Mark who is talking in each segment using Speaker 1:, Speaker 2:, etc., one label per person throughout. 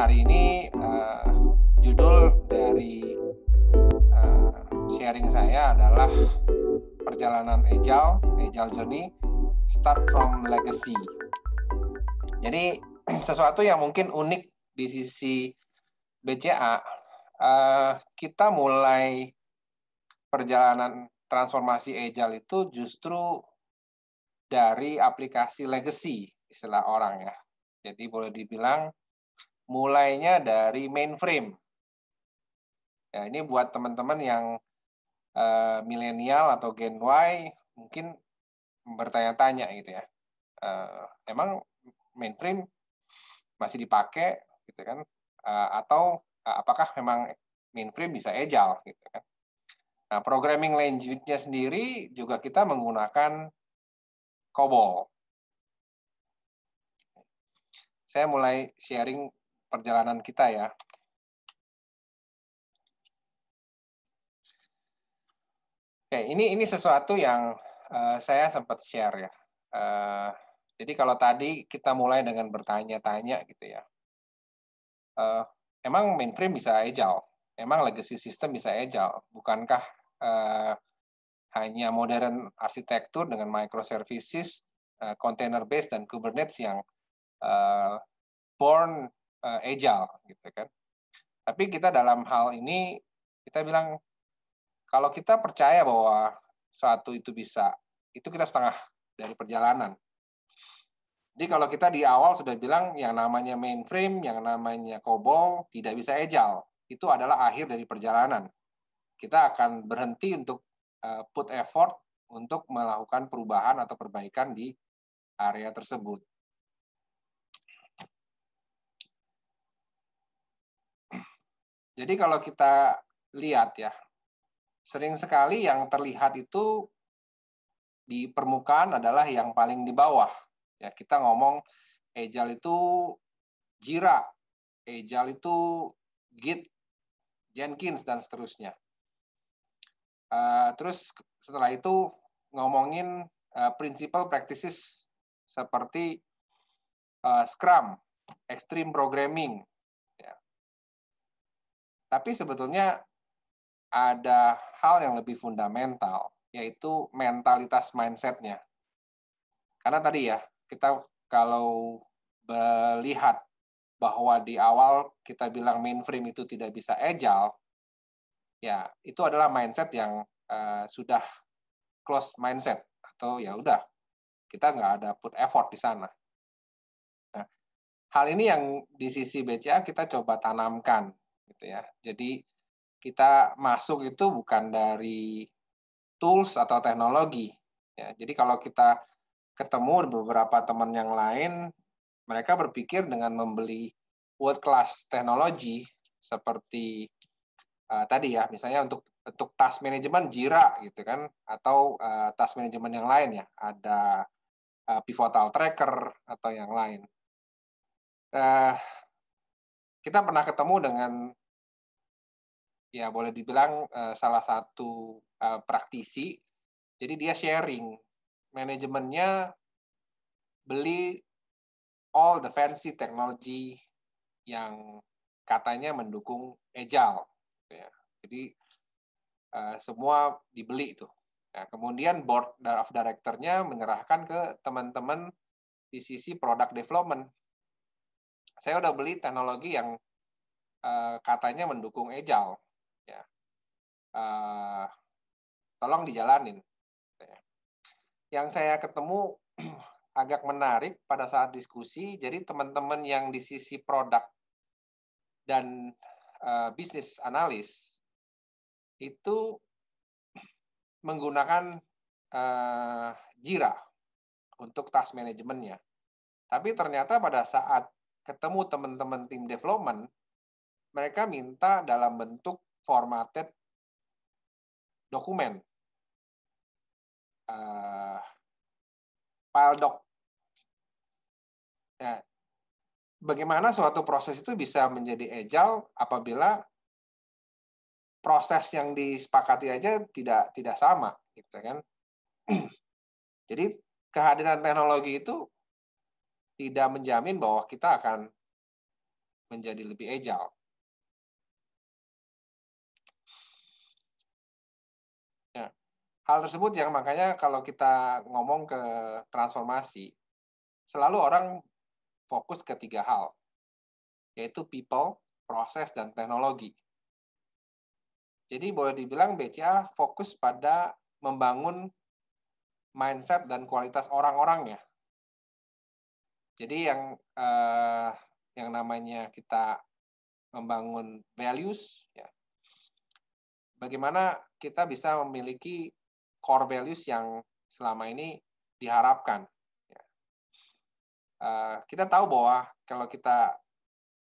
Speaker 1: hari ini uh, judul dari uh, sharing saya adalah perjalanan ejal ejal Journey, Start from Legacy. Jadi sesuatu yang mungkin unik di sisi BCA, uh, eh, kita mulai perjalanan transformasi ejal itu justru dari aplikasi legacy istilah orang ya. Jadi boleh dibilang mulainya dari mainframe. Ya, ini buat teman-teman yang uh, milenial atau Gen Y mungkin bertanya-tanya gitu ya. Uh, emang mainframe masih dipakai gitu kan? Uh, atau uh, apakah memang mainframe bisa agile gitu kan? Nah, programming language-nya sendiri juga kita menggunakan COBOL. Saya mulai sharing perjalanan kita ya. Oke, ini ini sesuatu yang uh, saya sempat share ya. Uh, jadi kalau tadi kita mulai dengan bertanya-tanya gitu ya. Uh, emang mainframe bisa agile, emang legacy system bisa agile, bukankah uh, hanya modern arsitektur dengan microservices, uh, container based dan Kubernetes yang uh, born uh, agile gitu kan. Tapi kita dalam hal ini kita bilang kalau kita percaya bahwa suatu itu bisa, itu kita setengah dari perjalanan. Jadi kalau kita di awal sudah bilang yang namanya mainframe, yang namanya COBOL tidak bisa agile, itu adalah akhir dari perjalanan. Kita akan berhenti untuk eh, put effort untuk melakukan perubahan atau perbaikan di area tersebut. Jadi kalau kita lihat ya, sering sekali yang terlihat itu di permukaan adalah yang paling di bawah. Ya, kita ngomong agile itu Jira, agile itu Git, Jenkins dan seterusnya. Uh, terus setelah itu ngomongin uh, principal practices seperti uh, Scrum, Extreme Programming, tapi sebetulnya ada hal yang lebih fundamental, yaitu mentalitas mindsetnya. Karena tadi ya, kita kalau melihat bahwa di awal kita bilang mainframe itu tidak bisa agile, ya itu adalah mindset yang uh, sudah close mindset atau ya udah kita nggak ada put effort di sana. Nah, hal ini yang di sisi BCA kita coba tanamkan gitu ya. Jadi kita masuk itu bukan dari tools atau teknologi. Ya, jadi kalau kita ketemu beberapa teman yang lain, mereka berpikir dengan membeli world class teknologi seperti uh, tadi ya, misalnya untuk untuk task management Jira gitu kan, atau uh, task management yang lain ya, ada uh, pivotal tracker atau yang lain. Uh, kita pernah ketemu dengan ya boleh dibilang uh, salah satu uh, praktisi. Jadi dia sharing manajemennya beli all the fancy technology yang katanya mendukung agile. Gitu ya. Jadi uh, semua dibeli itu. Nah, kemudian board of directornya menyerahkan ke teman-teman di sisi product development. Saya udah beli teknologi yang uh, katanya mendukung agile ya uh, tolong dijalanin. Gitu ya. Yang saya ketemu agak menarik pada saat diskusi, jadi teman-teman yang di sisi produk dan uh, bisnis analis itu menggunakan uh, Jira untuk task manajemennya. Tapi ternyata pada saat ketemu teman-teman tim development, mereka minta dalam bentuk formatted dokumen. Uh, eh, file doc. Nah, bagaimana suatu proses itu bisa menjadi agile apabila proses yang disepakati aja tidak tidak sama gitu kan. Jadi kehadiran teknologi itu tidak menjamin bahwa kita akan menjadi lebih agile. hal tersebut yang makanya kalau kita ngomong ke transformasi, selalu orang fokus ke tiga hal, yaitu people, proses, dan teknologi. Jadi boleh dibilang BCA fokus pada membangun mindset dan kualitas orang-orangnya. Jadi yang eh, yang namanya kita membangun values, ya. bagaimana kita bisa memiliki core values yang selama ini diharapkan. Ya. Eh, kita tahu bahwa kalau kita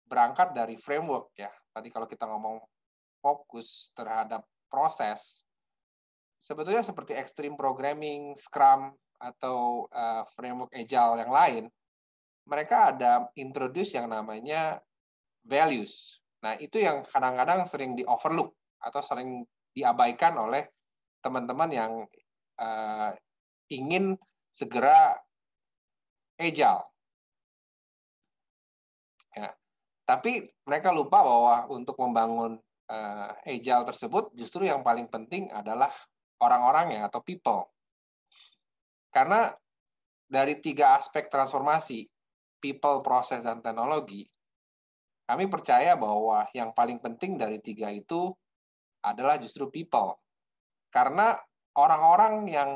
Speaker 1: berangkat dari framework ya, tadi kalau kita ngomong fokus terhadap proses, sebetulnya seperti extreme programming, Scrum, atau eh, framework agile yang lain, mereka ada introduce yang namanya values. Nah, itu yang kadang-kadang sering di overlook atau sering diabaikan oleh teman-teman yang uh, ingin segera agile. Ya. Tapi mereka lupa bahwa untuk membangun uh, agile tersebut justru yang paling penting adalah orang-orangnya atau people. Karena dari tiga aspek transformasi, people, proses, dan teknologi, kami percaya bahwa yang paling penting dari tiga itu adalah justru people. Karena orang-orang yang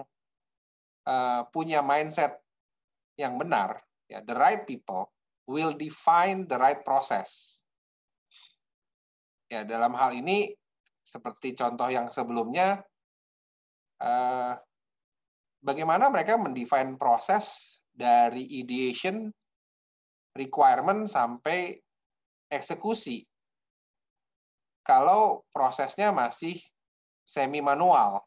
Speaker 1: uh, punya mindset yang benar, ya, the right people will define the right process. Ya, dalam hal ini seperti contoh yang sebelumnya, uh, bagaimana mereka mendefine proses dari ideation, requirement sampai eksekusi. Kalau prosesnya masih semi manual.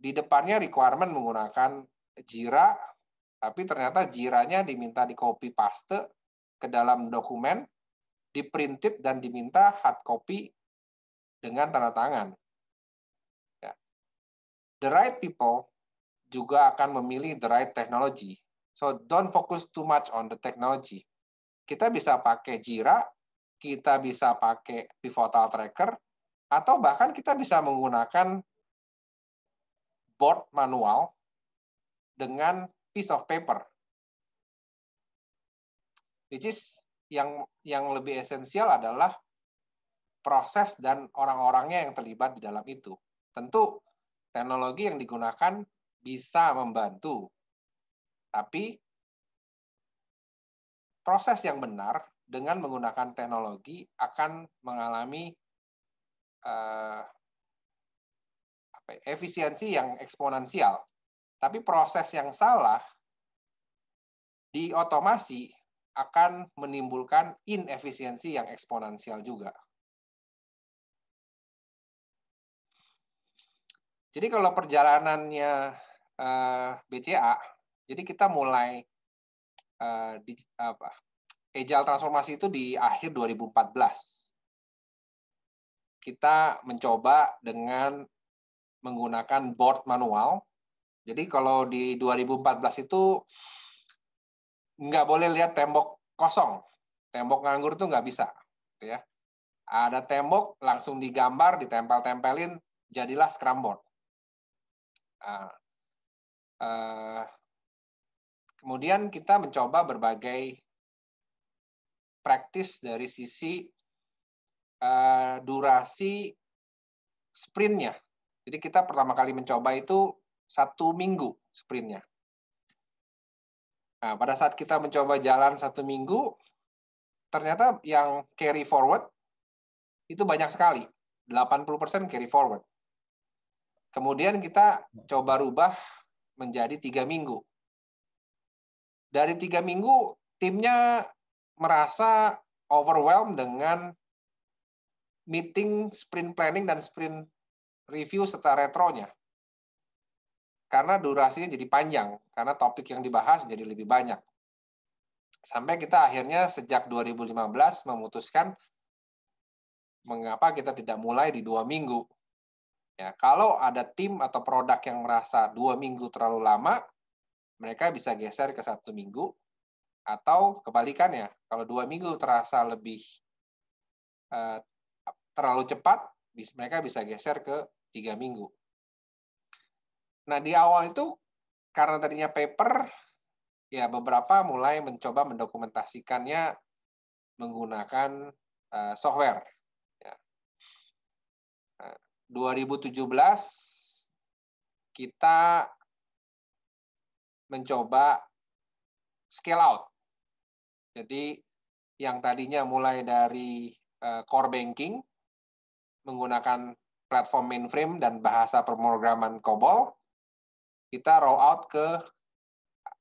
Speaker 1: Di depannya requirement menggunakan Jira, tapi ternyata Jiranya diminta di copy paste ke dalam dokumen, diprinted dan diminta hard copy dengan tanda tangan. Ya. The right people juga akan memilih the right technology. So don't focus too much on the technology. Kita bisa pakai Jira, kita bisa pakai pivotal tracker, atau bahkan kita bisa menggunakan board manual dengan piece of paper. Which is yang yang lebih esensial adalah proses dan orang-orangnya yang terlibat di dalam itu. Tentu teknologi yang digunakan bisa membantu. Tapi proses yang benar dengan menggunakan teknologi akan mengalami Eh, apa ya, efisiensi yang eksponensial. Tapi proses yang salah di otomasi akan menimbulkan inefisiensi yang eksponensial juga. Jadi kalau perjalanannya eh, BCA, jadi kita mulai eh, di, apa, agile transformasi itu di akhir 2014 kita mencoba dengan menggunakan board manual. Jadi kalau di 2014 itu nggak boleh lihat tembok kosong, tembok nganggur itu nggak bisa, gitu ya. Ada tembok langsung digambar, ditempel-tempelin, jadilah scramboard. Nah, eh, kemudian kita mencoba berbagai praktis dari sisi uh, durasi sprintnya. Jadi kita pertama kali mencoba itu satu minggu sprintnya. Nah, pada saat kita mencoba jalan satu minggu, ternyata yang carry forward itu banyak sekali. 80% carry forward. Kemudian kita coba rubah menjadi tiga minggu. Dari tiga minggu, timnya merasa overwhelmed dengan meeting sprint planning dan sprint review serta retronya. Karena durasinya jadi panjang, karena topik yang dibahas jadi lebih banyak. Sampai kita akhirnya sejak 2015 memutuskan mengapa kita tidak mulai di dua minggu. Ya, kalau ada tim atau produk yang merasa dua minggu terlalu lama, mereka bisa geser ke satu minggu atau kebalikannya kalau dua minggu terasa lebih eh, terlalu cepat, mereka bisa geser ke tiga minggu. Nah, di awal itu karena tadinya paper, ya beberapa mulai mencoba mendokumentasikannya menggunakan eh, software. 2017 ya. nah, kita mencoba scale out. Jadi yang tadinya mulai dari eh, core banking menggunakan platform mainframe dan bahasa pemrograman COBOL, kita roll out ke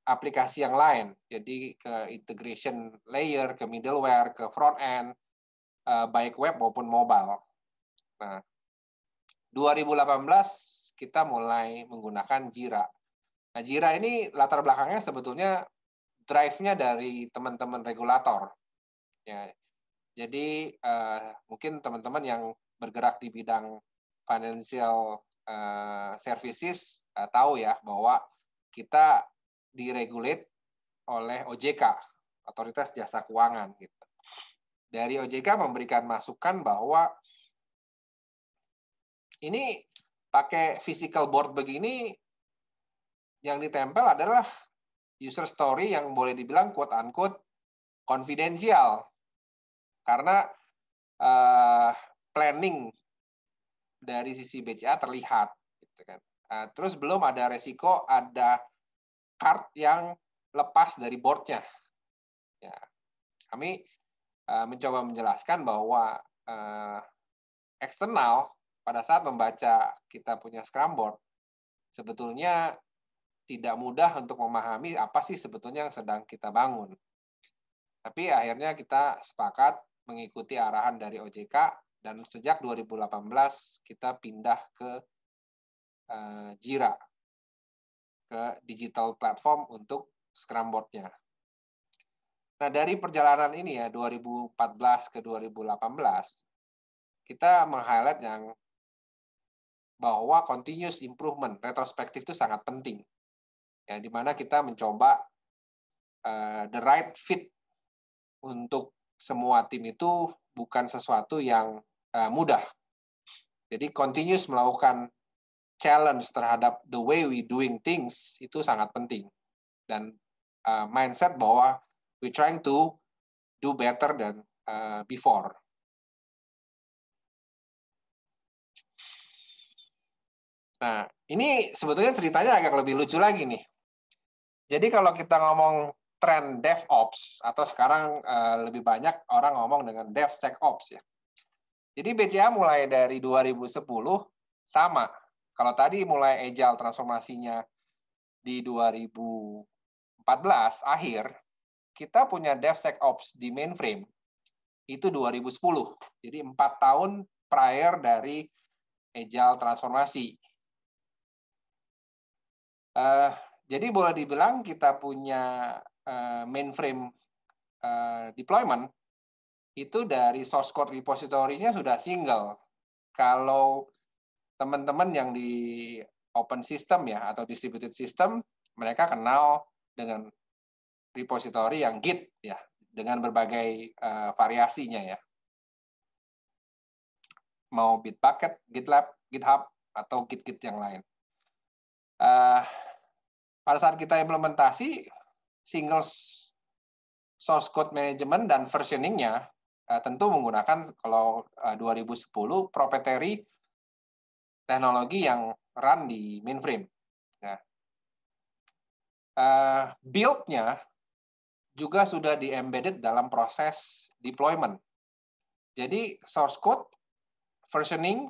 Speaker 1: aplikasi yang lain. Jadi ke integration layer, ke middleware, ke front end, eh, baik web maupun mobile. Nah, 2018 kita mulai menggunakan Jira. Nah, Jira ini latar belakangnya sebetulnya drive-nya dari teman-teman regulator. Ya, jadi uh, mungkin teman-teman yang bergerak di bidang financial uh, services uh, tahu ya bahwa kita diregulate oleh OJK, Otoritas Jasa Keuangan gitu. Dari OJK memberikan masukan bahwa ini pakai physical board begini yang ditempel adalah user story yang boleh dibilang quote unquote confidential karena uh, planning dari sisi BCA terlihat gitu kan. eh, terus belum ada resiko ada card yang lepas dari boardnya. Ya. Kami eh, mencoba menjelaskan bahwa eh, eksternal pada saat membaca kita punya scrum board sebetulnya tidak mudah untuk memahami apa sih sebetulnya yang sedang kita bangun. Tapi akhirnya kita sepakat mengikuti arahan dari OJK dan sejak 2018 kita pindah ke uh, Jira, ke digital platform untuk scrum nya Nah, dari perjalanan ini ya 2014 ke 2018 kita meng-highlight yang bahwa continuous improvement retrospektif itu sangat penting. Ya, di mana kita mencoba uh, the right fit untuk semua tim itu bukan sesuatu yang Eh, mudah. Jadi continuous melakukan challenge terhadap the way we doing things itu sangat penting. Dan uh, mindset bahwa we trying to do better than uh, before. Nah, ini sebetulnya ceritanya agak lebih lucu lagi nih. Jadi kalau kita ngomong tren DevOps atau sekarang uh, lebih banyak orang ngomong dengan DevSecOps ya. Jadi BCA mulai dari 2010 sama. Kalau tadi mulai agile transformasinya di 2014 akhir, kita punya DevSecOps di mainframe. Itu 2010. Jadi empat tahun prior dari agile transformasi. Uh, eh, jadi boleh dibilang kita punya uh, mainframe uh, deployment itu dari source code repository-nya sudah single. Kalau teman-teman yang di open system ya atau distributed system, mereka kenal dengan repository yang Git ya, dengan berbagai uh, variasinya ya. Mau Bitbucket, GitLab, GitHub atau Git-Git yang lain. Uh, pada saat kita implementasi single source code management dan versioningnya Eh, tentu menggunakan kalau 2010 eh, proprietary teknologi yang run di mainframe. Nah, build-nya juga sudah di embedded dalam proses deployment. Jadi source code, versioning,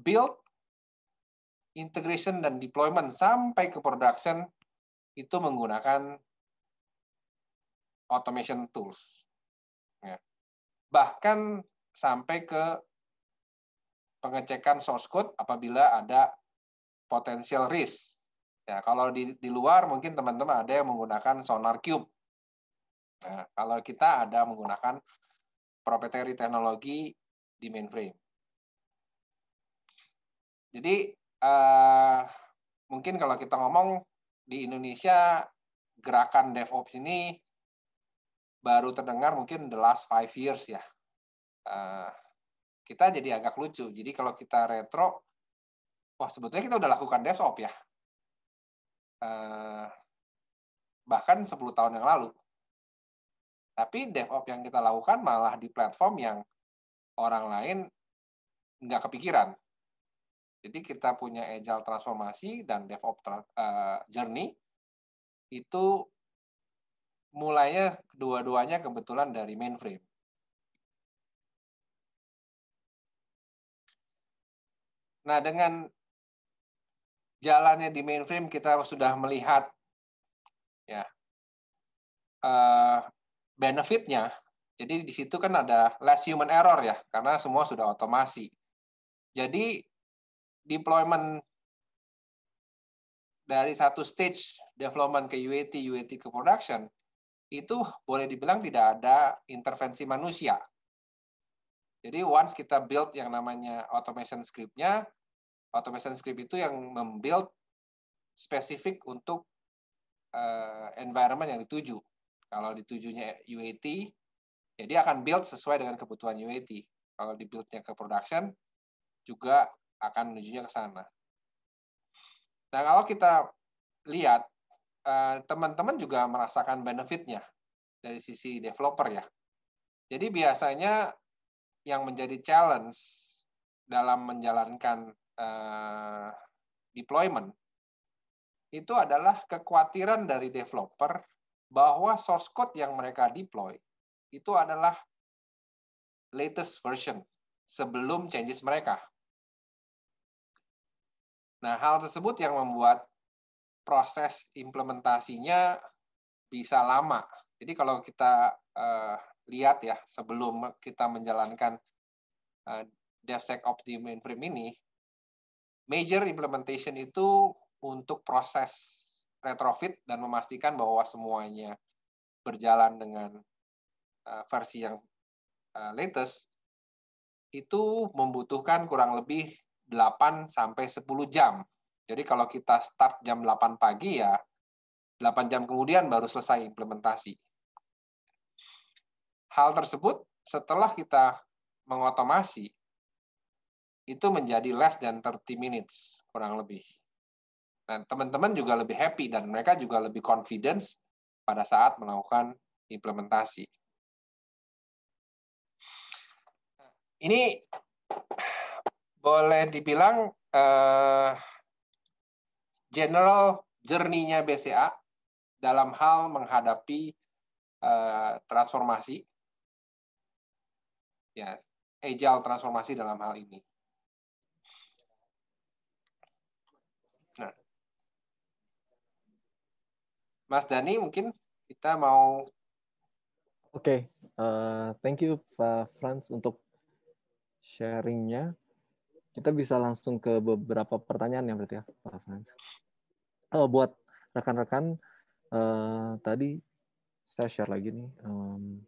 Speaker 1: build, integration dan deployment sampai ke production itu menggunakan automation tools. Yeah bahkan sampai ke pengecekan source code apabila ada potensial risk. Ya, kalau di, di luar mungkin teman-teman ada yang menggunakan sonar cube. Nah, kalau kita ada menggunakan proprietary teknologi di mainframe. Jadi eh, mungkin kalau kita ngomong di Indonesia gerakan DevOps ini baru terdengar mungkin the last five years ya. Eh, kita jadi agak lucu. Jadi kalau kita retro, wah sebetulnya kita udah lakukan DevOps ya. Eh, bahkan 10 tahun yang lalu. Tapi DevOps yang kita lakukan malah di platform yang orang lain nggak kepikiran. Jadi kita punya agile transformasi dan DevOps uh, eh, journey itu mulainya kedua duanya kebetulan dari mainframe. Nah, dengan jalannya di mainframe kita sudah melihat ya uh, benefitnya. Jadi di situ kan ada less human error ya, karena semua sudah otomasi. Jadi deployment dari satu stage development ke UAT, UAT ke production itu boleh dibilang tidak ada intervensi manusia. Jadi once kita build yang namanya automation scriptnya, automation script itu yang membuild spesifik untuk uh, environment yang dituju. Kalau ditujunya UAT, ya akan build sesuai dengan kebutuhan UAT. Kalau dibuildnya ke production, juga akan menujunya ke sana. Nah, kalau kita lihat Eh, teman-teman juga merasakan benefitnya dari sisi developer ya. Jadi biasanya yang menjadi challenge dalam menjalankan eh, deployment itu adalah kekhawatiran dari developer bahwa source code yang mereka deploy itu adalah latest version sebelum changes mereka. Nah, hal tersebut yang membuat proses implementasinya bisa lama. Jadi kalau kita uh, lihat ya sebelum kita menjalankan uh, DevSecOps di mainframe ini, major implementation itu untuk proses retrofit dan memastikan bahwa semuanya berjalan dengan uh, versi yang uh, latest itu membutuhkan kurang lebih 8 sampai 10 jam jadi kalau kita start jam 8 pagi ya 8 jam kemudian baru selesai implementasi. Hal tersebut setelah kita mengotomasi itu menjadi less than 30 minutes kurang lebih. Dan teman-teman juga lebih happy dan mereka juga lebih confidence pada saat melakukan implementasi. Ini boleh dibilang eh, general jerninya BCA dalam hal menghadapi uh, transformasi, ya agile transformasi dalam hal ini. Nah, Mas Dani mungkin kita mau.
Speaker 2: Oke, okay. uh, eh, thank you Pak Franz untuk sharingnya. Kita bisa langsung ke beberapa pertanyaan ya berarti ya Pak Franz oh buat rekan-rekan uh, tadi saya share lagi nih. Um,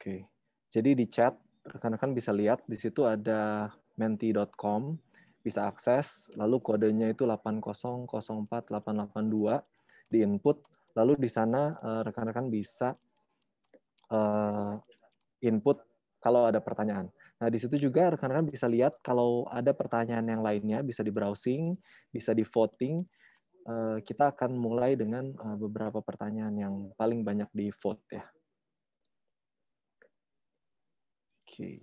Speaker 2: Oke, okay. jadi di chat rekan-rekan bisa lihat di situ ada menti.com bisa akses, lalu kodenya itu 8004882 di input, lalu di sana eh, rekan-rekan bisa eh, input kalau ada pertanyaan. Nah, di situ juga rekan-rekan bisa lihat kalau ada pertanyaan yang lainnya bisa di browsing, bisa di voting. Eh, kita akan mulai dengan eh, beberapa pertanyaan yang paling banyak di vote ya. Oke.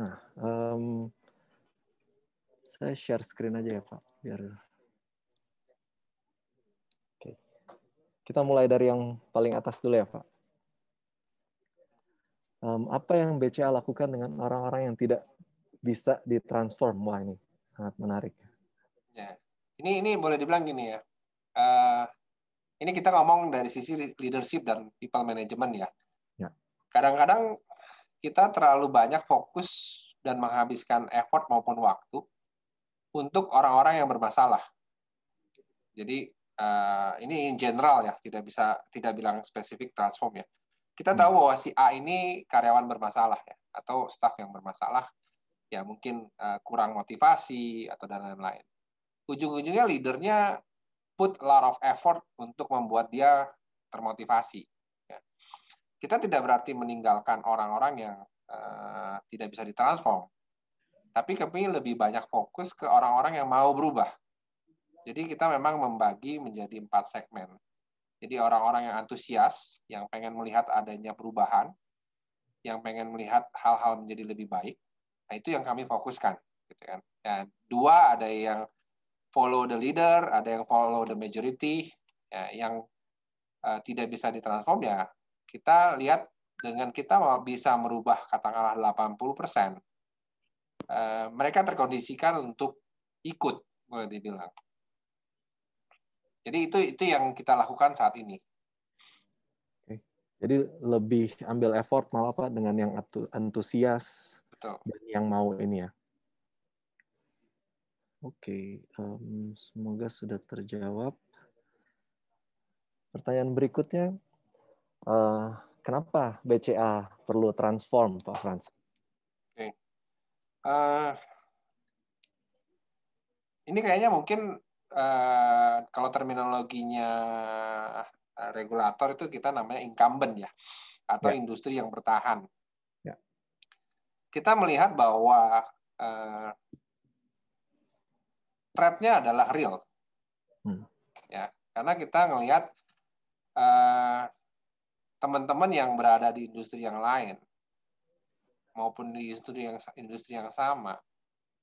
Speaker 2: Nah, um, saya share screen aja ya Pak, biar. Oke. Kita mulai dari yang paling atas dulu ya Pak um, apa yang BCA lakukan dengan orang-orang yang tidak bisa ditransform? Wah ini sangat menarik.
Speaker 1: Ya. Ini ini boleh dibilang gini ya. Uh, ini kita ngomong dari sisi leadership dan people management ya. kadang ya. Kadang-kadang kita terlalu banyak fokus dan menghabiskan effort maupun waktu untuk orang-orang yang bermasalah. Jadi uh, ini in general ya, tidak bisa tidak bilang spesifik transform ya kita hmm. tahu bahwa si A ini karyawan bermasalah ya atau staf yang bermasalah ya mungkin eh, kurang motivasi atau dan lain-lain. Ujung-ujungnya leadernya put a lot of effort untuk membuat dia termotivasi. Ya. Kita tidak berarti meninggalkan orang-orang yang eh, tidak bisa ditransform, tapi kami lebih banyak fokus ke orang-orang yang mau berubah. Jadi kita memang membagi menjadi empat segmen. Jadi orang-orang yang antusias, yang pengen melihat adanya perubahan, yang pengen melihat hal-hal menjadi lebih baik, nah itu yang kami fokuskan. Gitu kan. dua ada yang follow the leader, ada yang follow the majority, ya, yang eh, tidak bisa ditransform ya kita lihat dengan kita bisa merubah katakanlah 80 persen, eh, mereka terkondisikan untuk ikut, boleh dibilang. Jadi itu itu yang kita lakukan saat ini.
Speaker 2: Jadi lebih ambil effort malah Pak dengan yang antusias dan yang mau ini ya. Oke, um, semoga sudah terjawab. Pertanyaan berikutnya, uh, kenapa BCA perlu transform, Pak
Speaker 1: Frans? Okay. Uh, eh, ini kayaknya mungkin Eh, kalau terminologinya eh, regulator itu kita namanya incumbent ya atau ya. industri yang bertahan. Ya. Kita melihat bahwa uh, threat-nya adalah real. Hmm. Ya, karena kita melihat uh, teman-teman yang berada di industri yang lain maupun di industri yang industri yang sama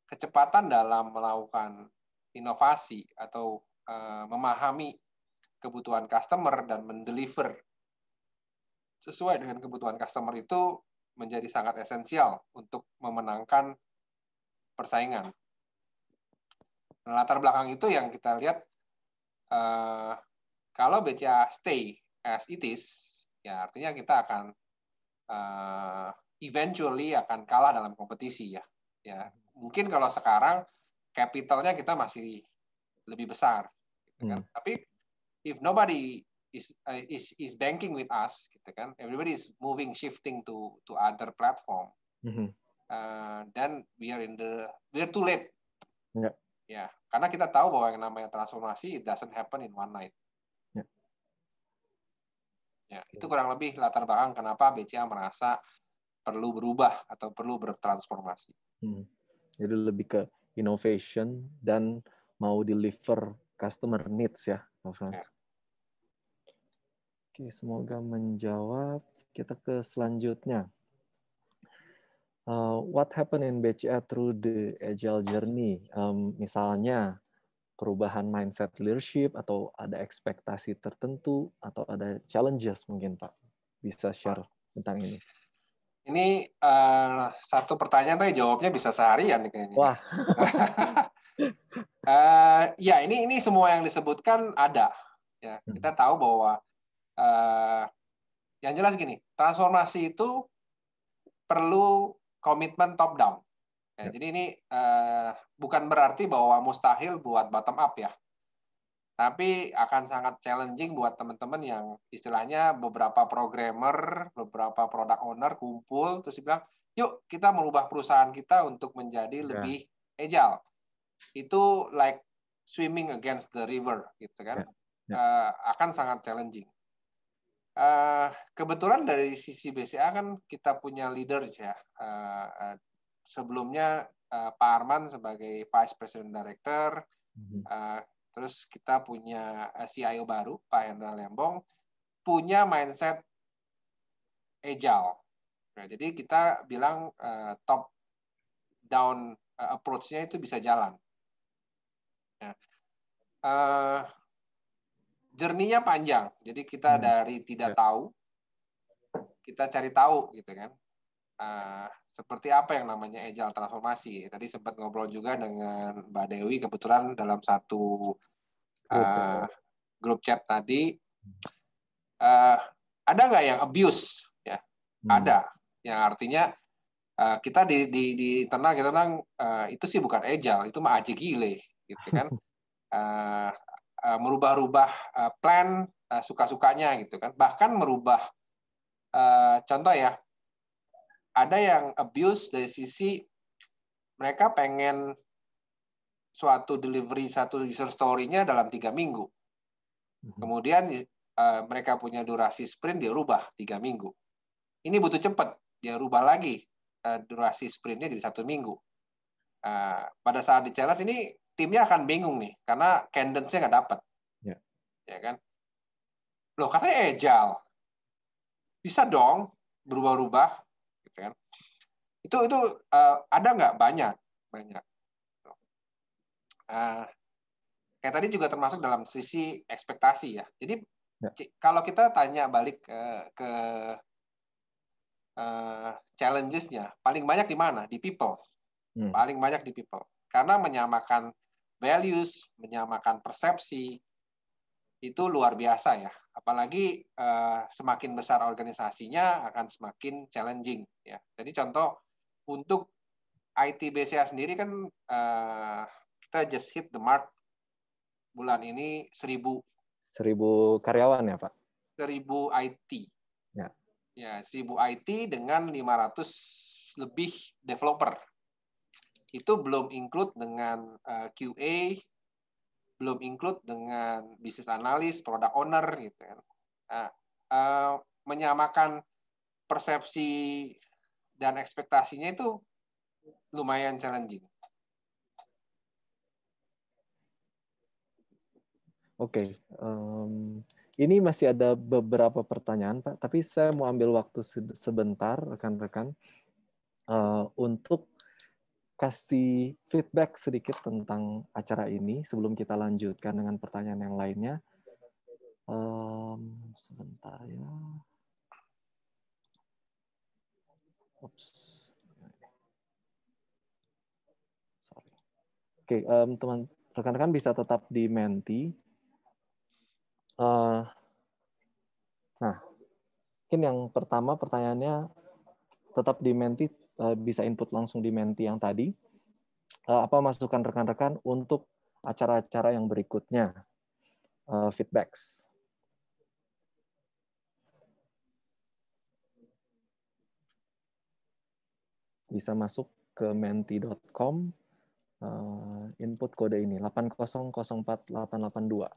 Speaker 1: kecepatan dalam melakukan inovasi atau uh, memahami kebutuhan customer dan mendeliver sesuai dengan kebutuhan customer itu menjadi sangat esensial untuk memenangkan persaingan. Nah, latar belakang itu yang kita lihat uh, kalau BCA stay as it is, ya artinya kita akan uh, eventually akan kalah dalam kompetisi ya. Ya mungkin kalau sekarang capitalnya kita masih lebih besar. Gitu kan? Hmm. Tapi if nobody is uh, is is banking with us, gitu kan? Everybody is moving, shifting to to other platform. Hmm. Uh, then we are in the we are too late. Ya, yeah. karena kita tahu bahwa yang namanya transformasi it doesn't happen in one night. Ya. ya, itu kurang lebih latar belakang kenapa BCA merasa perlu berubah atau perlu bertransformasi.
Speaker 2: Hmm. Jadi lebih ke innovation dan mau deliver customer needs ya, ya, Oke, semoga menjawab. Kita ke selanjutnya. Uh, what happened in BCA through the agile journey? Um, misalnya perubahan mindset leadership atau ada ekspektasi tertentu atau ada challenges mungkin Pak bisa share tentang ini.
Speaker 1: Ini uh, satu pertanyaan tapi jawabnya bisa seharian kayaknya. Wah. uh, ya ini ini semua yang disebutkan ada. Ya hmm. kita tahu bahwa uh, yang jelas gini transformasi itu perlu komitmen top down. Ya, ya. Jadi ini uh, bukan berarti bahwa mustahil buat bottom up ya tapi akan sangat challenging buat teman-teman yang istilahnya beberapa programmer, beberapa product owner kumpul terus bilang, "Yuk, kita merubah perusahaan kita untuk menjadi yeah. lebih agile." Itu like swimming against the river gitu kan. Yeah. Yeah. Uh, akan sangat challenging. Uh, kebetulan dari sisi BCA kan kita punya leaders ya. Uh, uh, sebelumnya uh, Pak Arman sebagai Vice President Director, uh, Terus kita punya eh, CIO baru, Pak Hendra Lembong, punya mindset agile. Nah, jadi kita bilang uh, top down uh, approach-nya itu bisa jalan. Nah, uh, jerninya panjang. Jadi kita hmm. dari tidak ya. tahu, kita cari tahu gitu kan. Uh, seperti apa yang namanya agile transformasi. Tadi sempat ngobrol juga dengan Mbak Dewi kebetulan dalam satu uh, grup chat tadi uh, ada nggak yang abuse ya? Hmm. Ada. Yang artinya uh, kita di di di tenang kita tenang uh, itu sih bukan agile, itu mah aji gile gitu kan. Uh, uh, merubah-rubah uh, plan uh, suka-sukanya gitu kan. Bahkan merubah uh, contoh ya ada yang abuse dari sisi mereka pengen suatu delivery satu user story-nya dalam tiga minggu. Mhm. Kemudian eh, mereka punya durasi sprint dia rubah tiga minggu. Ini butuh cepat dia rubah lagi uh, durasi sprintnya jadi satu minggu. Eh, pada saat di challenge ini timnya akan bingung nih karena cadence-nya nggak dapat. Ya. ya kan? Loh katanya agile. Bisa dong berubah-ubah itu itu uh, ada nggak banyak banyak uh, kayak tadi juga termasuk dalam sisi ekspektasi ya jadi ya. kalau kita tanya balik uh, ke uh, challengesnya paling banyak di mana di people hmm. paling banyak di people karena menyamakan values menyamakan persepsi itu luar biasa ya apalagi semakin besar organisasinya akan semakin challenging ya jadi contoh untuk IT BCA sendiri kan uh, kita just hit the mark bulan ini seribu.
Speaker 2: Seribu karyawan ya Pak?
Speaker 1: Seribu IT. Ya. Ya, seribu IT dengan 500 lebih developer. Itu belum include dengan uh, eh, QA, belum include dengan bisnis analis, product owner gitu kan. Nah, uh, menyamakan persepsi dan ekspektasinya itu lumayan challenging.
Speaker 2: Oke, okay. um, ini masih ada beberapa pertanyaan Pak, tapi saya mau ambil waktu sebentar rekan-rekan uh, untuk kasih feedback sedikit tentang acara ini sebelum kita lanjutkan dengan pertanyaan yang lainnya. Um, sebentar ya. Oops. Sorry. Oke, okay, um, teman rekan-rekan bisa tetap di Menti. Uh, eh, nah, mungkin yang pertama pertanyaannya tetap di Menti uh, eh, bisa input langsung di Menti yang tadi. Uh, apa masukan rekan-rekan untuk acara-acara yang berikutnya? Uh, feedbacks. bisa masuk ke menti.com uh, eh, input kode ini 8004882.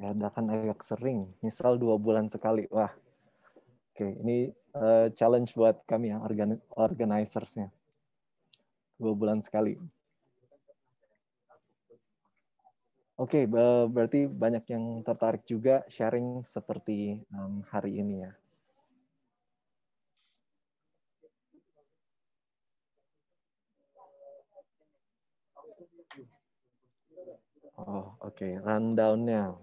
Speaker 2: Ya, diadakan agak sering, misal dua bulan sekali. Wah, oke, okay. ini uh, challenge buat kami ya, organ organizersnya. Dua bulan sekali. Oke, okay, berarti banyak yang tertarik juga sharing seperti um, hari ini ya. Oh, oke. Okay. Rundown-nya.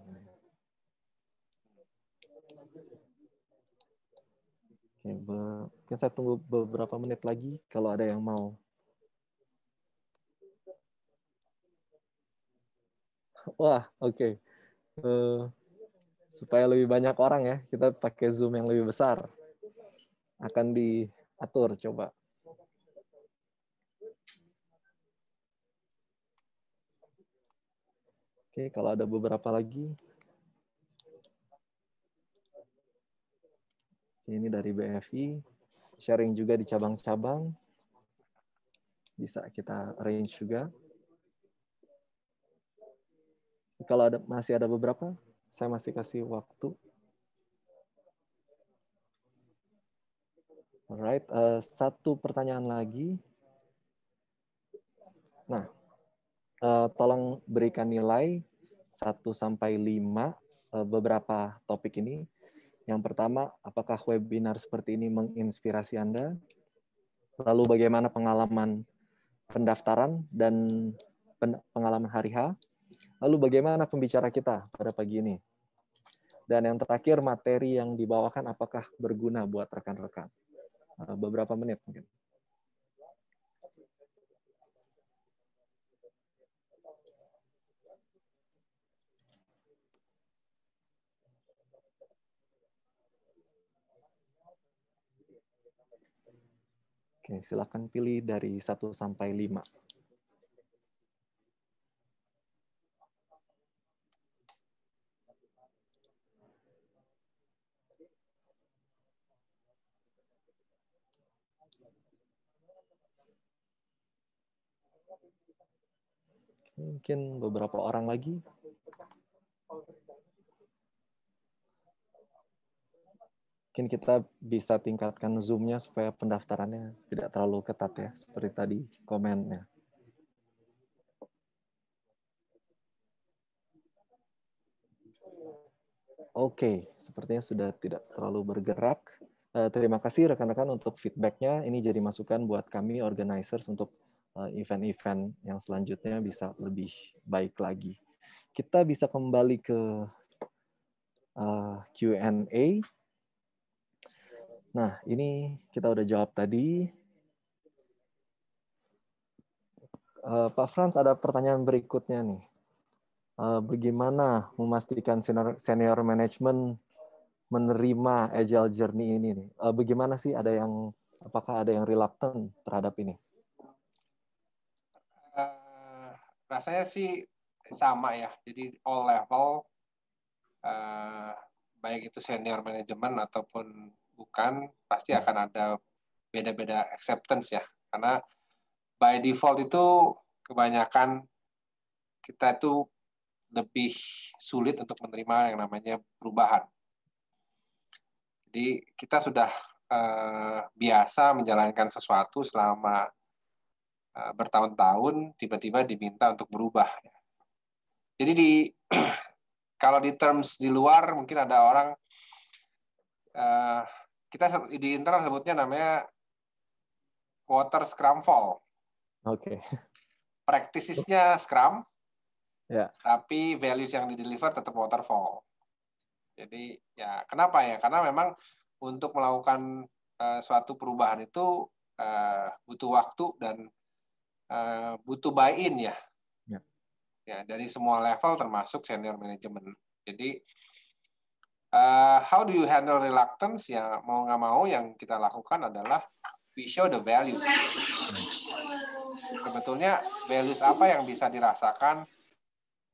Speaker 2: Ya Mungkin saya tunggu beberapa menit lagi kalau ada yang mau. Wah, oke. Okay. Uh, supaya lebih banyak orang ya, kita pakai Zoom yang lebih besar. Akan diatur, coba. Oke, okay, kalau ada beberapa lagi, Ini dari BFI, sharing juga di cabang-cabang. Bisa kita arrange juga. Kalau ada, masih ada beberapa, saya masih kasih waktu. Alright, uh, satu pertanyaan lagi. Nah, uh, tolong berikan nilai 1 sampai 5 uh, eh, beberapa topik ini yang pertama, apakah webinar seperti ini menginspirasi Anda? Lalu bagaimana pengalaman pendaftaran dan pengalaman hari H? Lalu bagaimana pembicara kita pada pagi ini? Dan yang terakhir, materi yang dibawakan apakah berguna buat rekan-rekan? Eh, beberapa menit mungkin. Oke, silakan pilih dari 1 sampai 5. Mungkin beberapa orang lagi. mungkin kita bisa tingkatkan zoomnya supaya pendaftarannya tidak terlalu ketat ya seperti tadi komennya. Oke, okay, sepertinya sudah tidak terlalu bergerak. Eh, terima kasih rekan-rekan untuk feedbacknya. Ini jadi masukan buat kami organizers untuk eh, event-event yang selanjutnya bisa lebih baik lagi. Kita bisa kembali ke eh, Q&A Nah, ini kita udah jawab tadi. Eh, Pak Franz, ada pertanyaan berikutnya nih. Eh, bagaimana memastikan senior, senior management menerima agile journey ini? Nih? Eh, bagaimana sih ada yang, apakah ada yang reluctant terhadap ini?
Speaker 1: Uh, rasanya sih sama ya. Jadi all level, uh, baik itu senior management ataupun bukan pasti hmm. akan ada beda-beda acceptance ya karena by default itu kebanyakan kita itu lebih sulit untuk menerima yang namanya perubahan. Jadi kita sudah eh, biasa menjalankan sesuatu selama eh, bertahun-tahun, tiba-tiba diminta untuk berubah. Ya. Jadi di kalau di terms di luar mungkin ada orang eh, kita di internal sebutnya namanya water scrum fall. Oke. Okay. Praktisisnya scrum, yeah. tapi values yang dideliver tetap waterfall. Jadi ya kenapa ya? Karena memang untuk melakukan uh, suatu perubahan itu uh, butuh waktu dan uh, butuh buy-in ya. Yeah. Ya dari semua level termasuk senior manajemen. Jadi uh, how do you handle reluctance? Ya mau nggak mau yang kita lakukan adalah we show the values. Sebetulnya values apa yang bisa dirasakan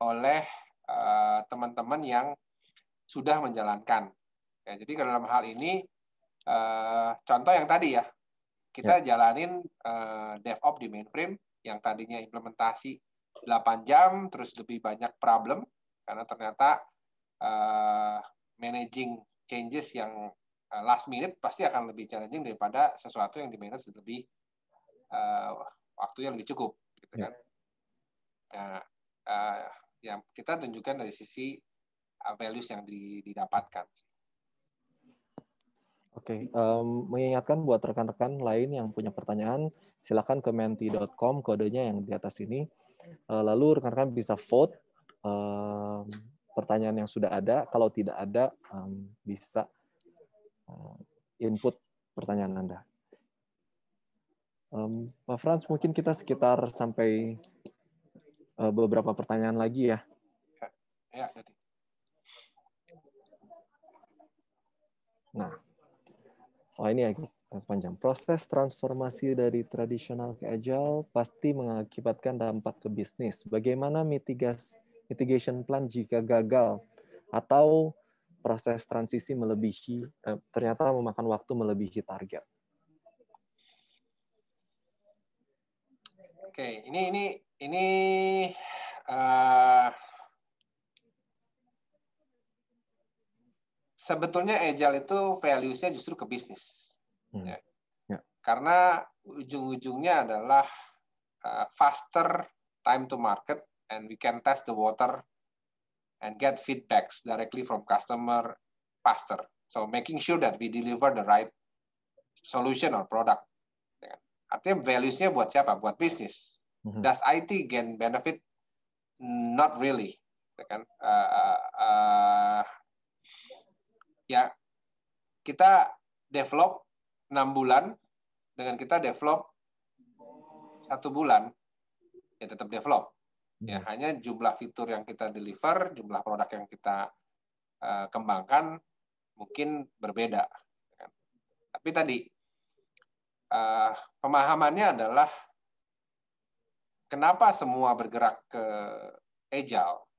Speaker 1: oleh eh, teman-teman uh, yang sudah menjalankan. Ya, jadi dalam hal ini uh, contoh yang tadi ya kita yeah. jalanin uh, DevOps di mainframe yang tadinya implementasi 8 jam terus lebih banyak problem karena ternyata uh, managing changes yang uh, last minute pasti akan lebih challenging daripada sesuatu yang di manage lebih uh, waktu yang lebih cukup gitu ya. kan. Yeah. Nah, uh, yang kita tunjukkan dari sisi uh, values yang didapatkan.
Speaker 2: Oke, okay, um, mengingatkan buat rekan-rekan lain yang punya pertanyaan, silakan ke menti.com kodenya yang di atas ini. Uh, lalu rekan-rekan bisa vote um, pertanyaan yang sudah ada. Kalau tidak ada, um, bisa eh, input pertanyaan Anda. Um, Pak Frans, mungkin kita sekitar sampai uh, beberapa pertanyaan lagi ya. Ya, Nah, oh ini agak panjang. Proses transformasi dari tradisional ke agile pasti mengakibatkan dampak ke bisnis. Bagaimana mitigasi mitigation plan jika gagal atau proses transisi melebihi eh, ternyata memakan waktu melebihi target.
Speaker 1: Oke, ini ini ini uh, sebetulnya agile itu value nya justru ke bisnis. Hmm. Ya. Ya. Karena ujung-ujungnya adalah uh, faster time to market and we can test the water and get feedbacks directly from customer faster. So making sure that we deliver the right solution or product. Artinya values-nya buat siapa? Buat bisnis. Mm-hmm. Does IT gain benefit? Not really. Ya kan? Uh, uh, ya kita develop enam bulan dengan kita develop satu bulan ya tetap develop Ya, hmm. hanya jumlah fitur yang kita deliver, jumlah produk yang kita uh, kembangkan mungkin berbeda. Ya kan? Tapi tadi uh, pemahamannya adalah kenapa semua bergerak ke agile?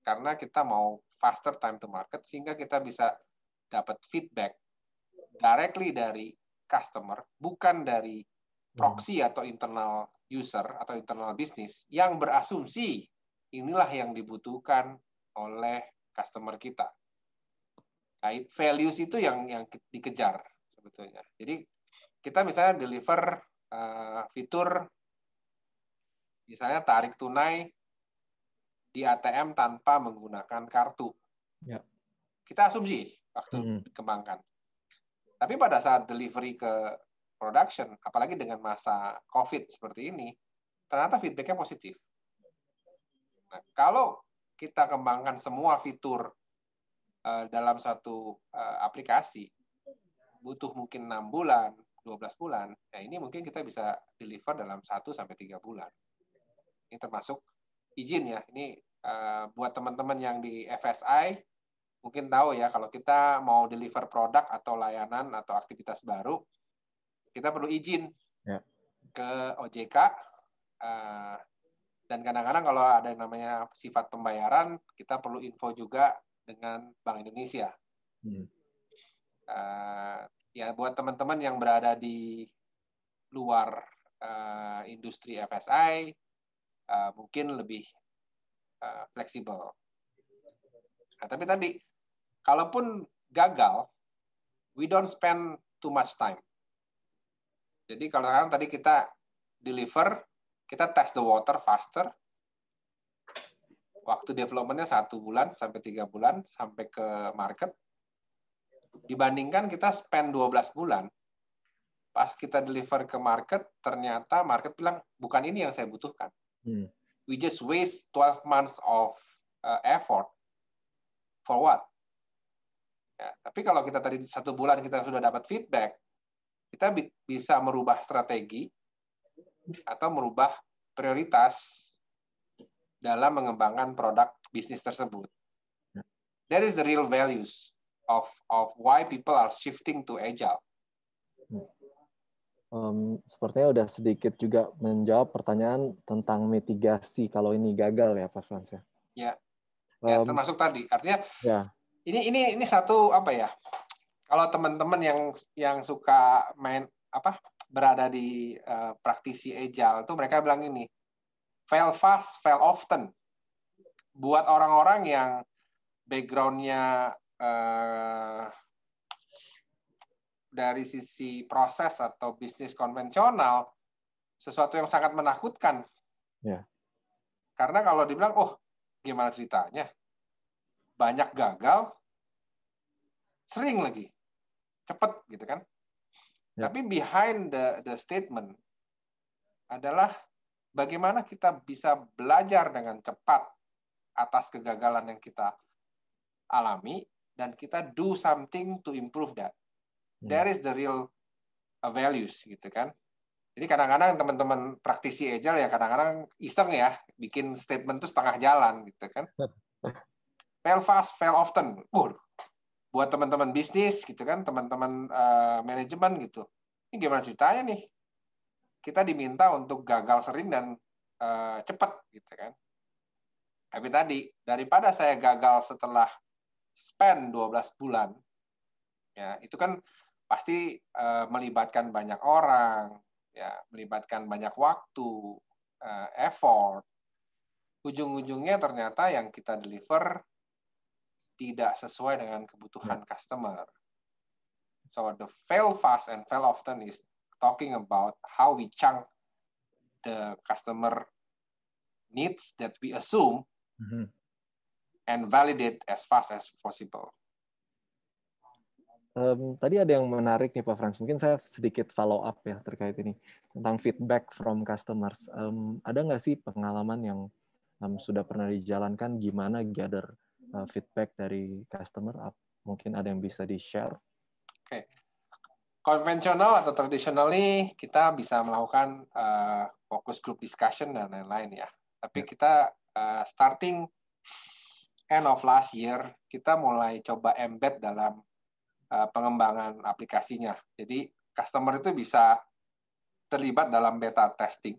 Speaker 1: Karena kita mau faster time to market sehingga kita bisa dapat feedback directly dari customer, bukan dari proxy hmm. atau internal user atau internal bisnis yang berasumsi inilah yang dibutuhkan oleh customer kita. Nah, values itu yang yang dikejar sebetulnya. Jadi kita misalnya deliver uh, fitur misalnya tarik tunai di ATM tanpa menggunakan kartu. Ya. Kita asumsi waktu hmm. dikembangkan. Tapi pada saat delivery ke production, apalagi dengan masa COVID seperti ini, ternyata feedbacknya positif. Nah, kalau kita kembangkan semua fitur uh, dalam satu uh, aplikasi, butuh mungkin 6 bulan, 12 bulan, nah ini mungkin kita bisa deliver dalam 1 tiga bulan. Ini termasuk izin ya, ini uh, buat teman-teman yang di FSI, mungkin tahu ya kalau kita mau deliver produk atau layanan atau aktivitas baru kita perlu izin ya. ke OJK uh, eh, dan kadang-kadang kalau ada yang namanya sifat pembayaran kita perlu info juga dengan Bank Indonesia hmm. uh, ya buat teman-teman yang berada di luar uh, industri FSI uh, mungkin lebih uh, fleksibel nah, tapi tadi kalaupun gagal we don't spend too much time jadi kalau sekarang tadi kita deliver, kita test the water faster. Waktu developmentnya satu bulan sampai tiga bulan sampai ke market. Dibandingkan kita spend 12 bulan, pas kita deliver ke market, ternyata market bilang, bukan ini yang saya butuhkan. Hmm. We just waste 12 months of uh, effort. For what? Ya, tapi kalau kita tadi satu bulan kita sudah dapat feedback, kita bisa merubah strategi atau merubah prioritas dalam mengembangkan produk bisnis tersebut. That is the real values of of why people are shifting to agile.
Speaker 2: Um, sepertinya sudah sedikit juga menjawab pertanyaan tentang mitigasi kalau ini gagal ya Pak Frans ya. Ya, ya termasuk
Speaker 1: tadi. Artinya ya. ini ini ini satu apa ya? kalau teman-teman yang yang suka main apa berada di uh, praktisi agile itu mereka bilang ini fail fast fail often buat orang-orang yang backgroundnya uh, dari sisi proses atau bisnis konvensional sesuatu yang sangat menakutkan yeah. karena kalau dibilang oh gimana ceritanya banyak gagal sering lagi cepat gitu kan. Ya. Tapi behind the the statement adalah bagaimana kita bisa belajar dengan cepat atas kegagalan yang kita alami dan kita do something to improve that. Ya. There is the real values gitu kan. Jadi kadang-kadang teman-teman praktisi agile ya kadang-kadang iseng ya bikin statement itu setengah jalan gitu kan. Fail fast, fail often. Waduh, buat teman-teman bisnis gitu kan, teman-teman uh, manajemen gitu. Ini gimana ceritanya nih? Kita diminta untuk gagal sering dan uh, cepat gitu kan. Tapi tadi daripada saya gagal setelah spend 12 bulan ya, itu kan pasti uh, melibatkan banyak orang, ya, melibatkan banyak waktu, uh, effort. Ujung-ujungnya ternyata yang kita deliver tidak sesuai dengan kebutuhan ya. customer. So the fail fast and fail often is talking about how we chunk the customer needs that we assume mm -hmm. and validate as fast as possible.
Speaker 2: Um, tadi ada yang menarik nih Pak Frans, mungkin saya sedikit follow up ya terkait ini tentang feedback from customers. Um, ada nggak sih pengalaman yang um, sudah pernah dijalankan gimana gather Eh, feedback dari customer? Mungkin ada yang bisa di-share?
Speaker 1: Oke. Okay. Konvensional atau traditionally kita bisa melakukan uh, eh, focus group discussion dan lain-lain ya. Tapi ya. kita uh, starting end of last year kita mulai coba embed dalam uh, pengembangan aplikasinya. Jadi customer itu bisa terlibat dalam beta testing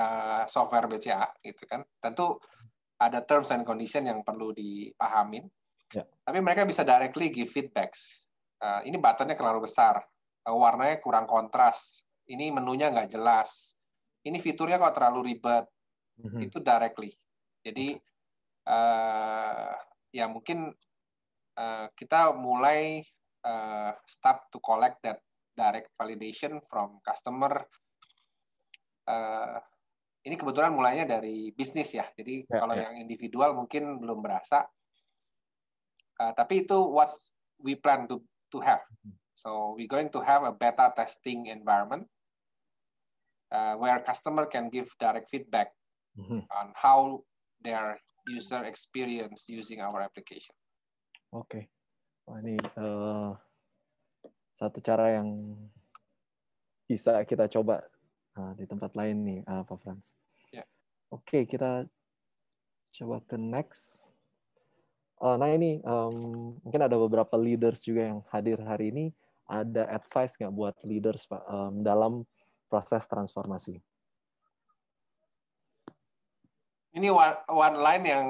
Speaker 1: uh, software BCA gitu kan. Tentu ada terms and condition yang perlu dipahamin. Ya. Tapi mereka bisa directly give feedbacks. Uh, ini buttonnya terlalu besar, uh, warnanya kurang kontras, ini menunya nggak jelas, ini fiturnya kok terlalu ribet. Mm-hmm. Itu directly. Jadi uh, ya mungkin uh, kita mulai uh, start to collect that direct validation from customer. Uh, ini kebetulan mulainya dari bisnis ya. Jadi yeah, kalau yeah. yang individual mungkin belum berasa. Uh, tapi itu what we plan to to have. Hmm. So we going to have a beta testing environment uh, where customer can give direct feedback mm -hmm. on how their user experience using our application.
Speaker 2: Oke, okay. wah ini uh, satu cara yang bisa kita coba uh, di tempat lain nih, uh, Pak Frans. Yeah. Oke, okay, kita coba ke next. Uh, nah ini um, mungkin ada beberapa leaders juga yang hadir hari ini. Ada advice nggak buat leaders Pak um, dalam proses transformasi?
Speaker 1: Ini one, line yang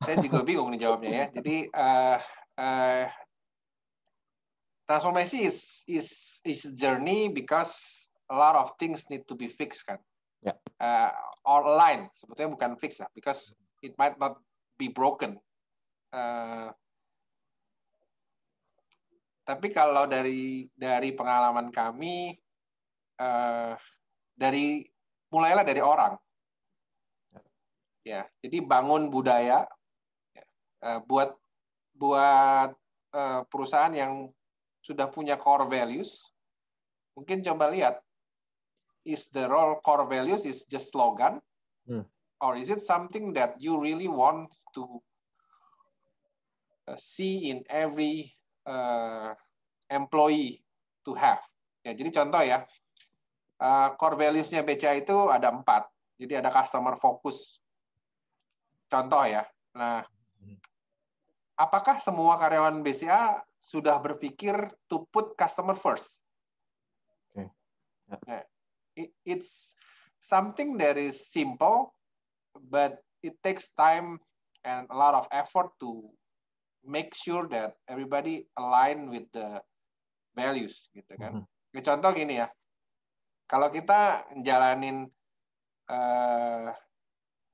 Speaker 1: saya juga bingung nih jawabnya ya. Jadi uh, uh, transformasi is is is journey because a lot of things need to be fixed kan yeah. Ya. uh, or aligned sebetulnya bukan fix lah because it might not be broken uh, tapi kalau dari dari pengalaman kami uh, dari mulailah dari orang ya yeah. jadi bangun budaya uh, buat buat uh, perusahaan yang sudah punya core values mungkin coba lihat is the role core values is just slogan hmm. or is it something that you really want to uh, see in every uh, employee to have ya jadi contoh ya uh, core valuesnya BCA itu ada empat jadi ada customer focus contoh ya nah hmm. apakah semua karyawan BCA sudah berpikir to put customer first? Okay. Yeah. Ya it's something that is simple, but it takes time and a lot of effort to make sure that everybody align with the values gitu kan. Mm-hmm. Ya, contoh gini ya, kalau kita jalanin uh,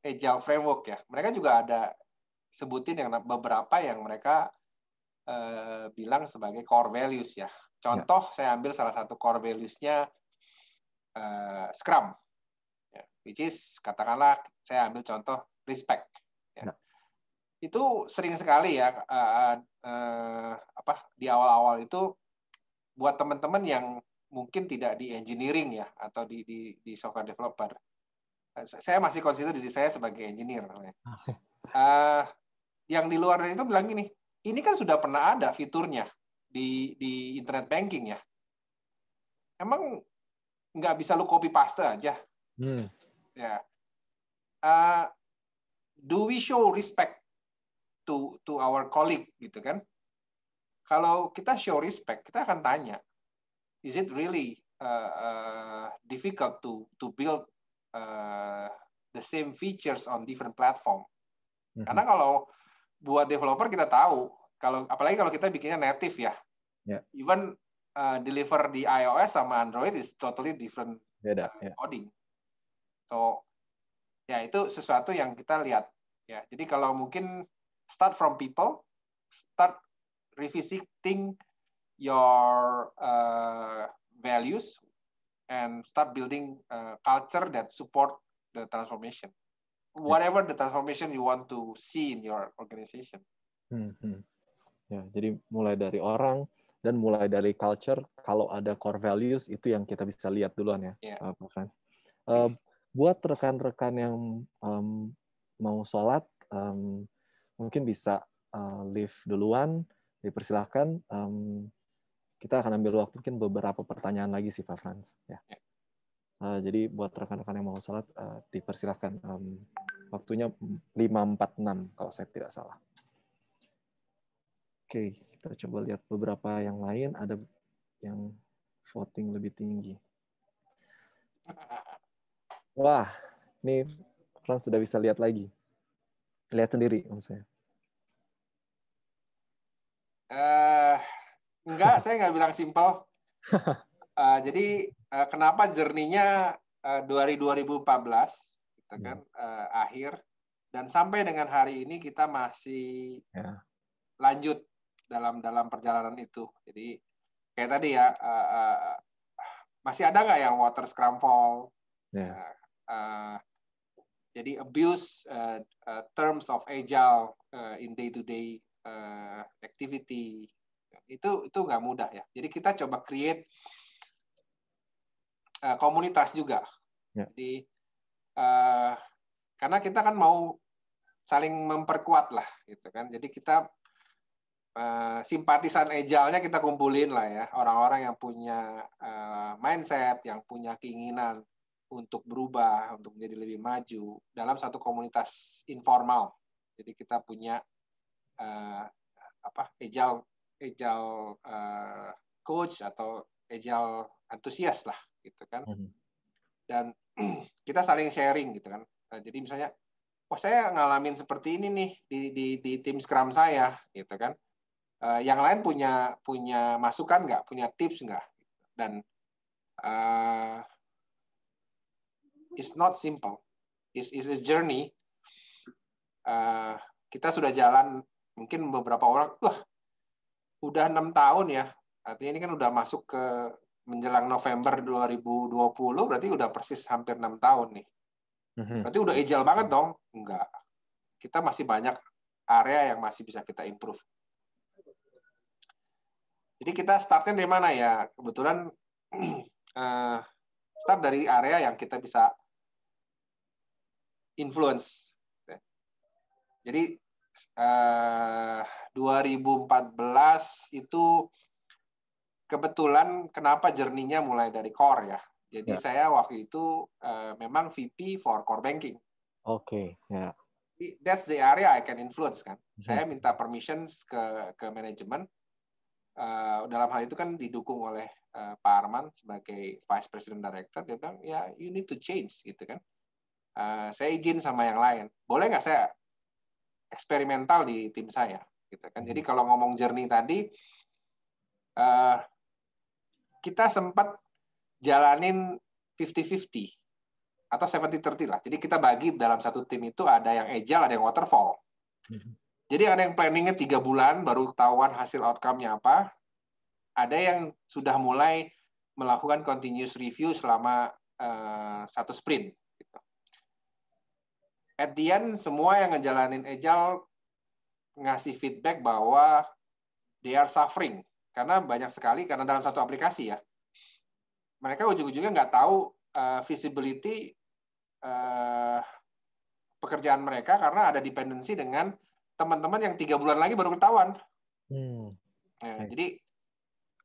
Speaker 1: agile framework ya, mereka juga ada sebutin yang beberapa yang mereka uh, bilang sebagai core values ya. Contoh yeah. saya ambil salah satu core values-nya uh, Scrum, ya, which is katakanlah saya ambil contoh respect. Ya. Nah. Itu sering sekali ya uh, uh, apa di awal-awal itu buat teman-teman yang mungkin tidak di engineering ya atau di di, di software developer. Saya masih consider diri saya sebagai engineer. Uh, yang di luar itu bilang gini, ini kan sudah pernah ada fiturnya di di internet banking ya. Emang nggak bisa lu copy paste aja. Hmm. Ya. Uh, do we show respect to to our colleague gitu kan? Kalau kita show respect, kita akan tanya, is it really uh, uh, difficult to to build uh, the same features on different platform? Mm-hmm. Karena kalau buat developer kita tahu kalau apalagi kalau kita bikinnya native ya, yeah. even uh, deliver di iOS sama Android is totally different Beda, uh, yeah. coding. So ya itu sesuatu yang kita lihat ya. Jadi kalau mungkin start from people, start revisiting your uh, values and start building a uh, culture that support the transformation. Whatever the transformation you want to see in your organization. Hmm, hmm.
Speaker 2: Ya, jadi mulai dari orang, dan mulai dari culture kalau ada core values itu yang kita bisa lihat duluan ya yeah. uh, Frans. Uh, um, buat rekan-rekan yang um, mau sholat um, mungkin bisa uh, leave duluan dipersilahkan um, kita akan ambil waktu mungkin beberapa pertanyaan lagi sih Pak Frans ya iya. uh, jadi buat rekan-rekan yang mau sholat uh, dipersilahkan um, waktunya 546 kalau saya tidak salah. Oke, kita coba lihat beberapa yang lain. Ada yang voting lebih tinggi. Wah, ini Frans sudah bisa lihat lagi. Lihat sendiri maksudnya.
Speaker 1: Uh, enggak, saya nggak bilang simpel. Uh, jadi uh, kenapa jerninya uh, 2014 gitu ya. kan uh, akhir dan sampai dengan hari ini kita masih yeah. lanjut dalam dalam perjalanan itu. Jadi kayak tadi ya uh, uh, masih ada nggak yang water scramble? Yeah. Ya. Uh, eh, uh, jadi abuse uh, uh, terms of agile uh, in day to day uh, activity itu itu nggak mudah ya. Jadi kita coba create uh, komunitas juga. Yeah. Jadi uh, karena kita kan mau saling memperkuat lah gitu kan. Jadi kita uh, simpatisan ejalnya kita kumpulin lah ya orang-orang yang punya uh, mindset yang punya keinginan untuk berubah untuk menjadi lebih maju dalam satu komunitas informal jadi kita punya uh, apa ejal ejal uh, coach atau ejal antusias lah gitu kan mhm. dan kita saling sharing gitu kan nah, jadi misalnya wah oh, saya ngalamin seperti ini nih di, di, di tim scrum saya gitu kan uh, yang lain punya punya masukan nggak punya tips nggak dan uh, it's not simple it's it's a journey uh, kita sudah jalan mungkin beberapa orang wah udah enam tahun ya artinya ini kan udah masuk ke menjelang November 2020 berarti udah persis hampir enam tahun nih mhm. berarti udah agile banget dong enggak kita masih banyak area yang masih bisa kita improve jadi kita startnya dari mana ya? Kebetulan uh, start dari area yang kita bisa influence. Jadi uh, eh, 2014 itu kebetulan kenapa jerninya mulai dari core ya. Jadi ya. saya waktu itu uh, memang VP for core banking.
Speaker 2: Oke. Okay. Ya.
Speaker 1: That's the area I can influence kan. Hmm. Saya minta permissions ke ke manajemen uh, dalam hal itu kan didukung oleh uh, Pak Arman sebagai Vice President Director dia bilang ya you need to change gitu kan uh, saya izin sama yang lain boleh nggak saya eksperimental di tim saya gitu kan jadi hmm. kalau ngomong jernih tadi uh, kita sempat jalanin 50-50 atau 70-30 lah. Jadi kita bagi dalam satu tim itu ada yang agile, ada yang waterfall. Hmm. Jadi ada yang planningnya tiga bulan baru ketahuan hasil outcome-nya apa. Ada yang sudah mulai melakukan continuous review selama uh, satu sprint. Gitu. At the end, semua yang ngejalanin agile ngasih feedback bahwa they are suffering. Karena banyak sekali, karena dalam satu aplikasi ya, mereka ujung-ujungnya nggak tahu uh, visibility uh, pekerjaan mereka karena ada dependensi dengan teman-teman yang tiga bulan lagi baru ketahuan. Hmm. Ya, okay. Jadi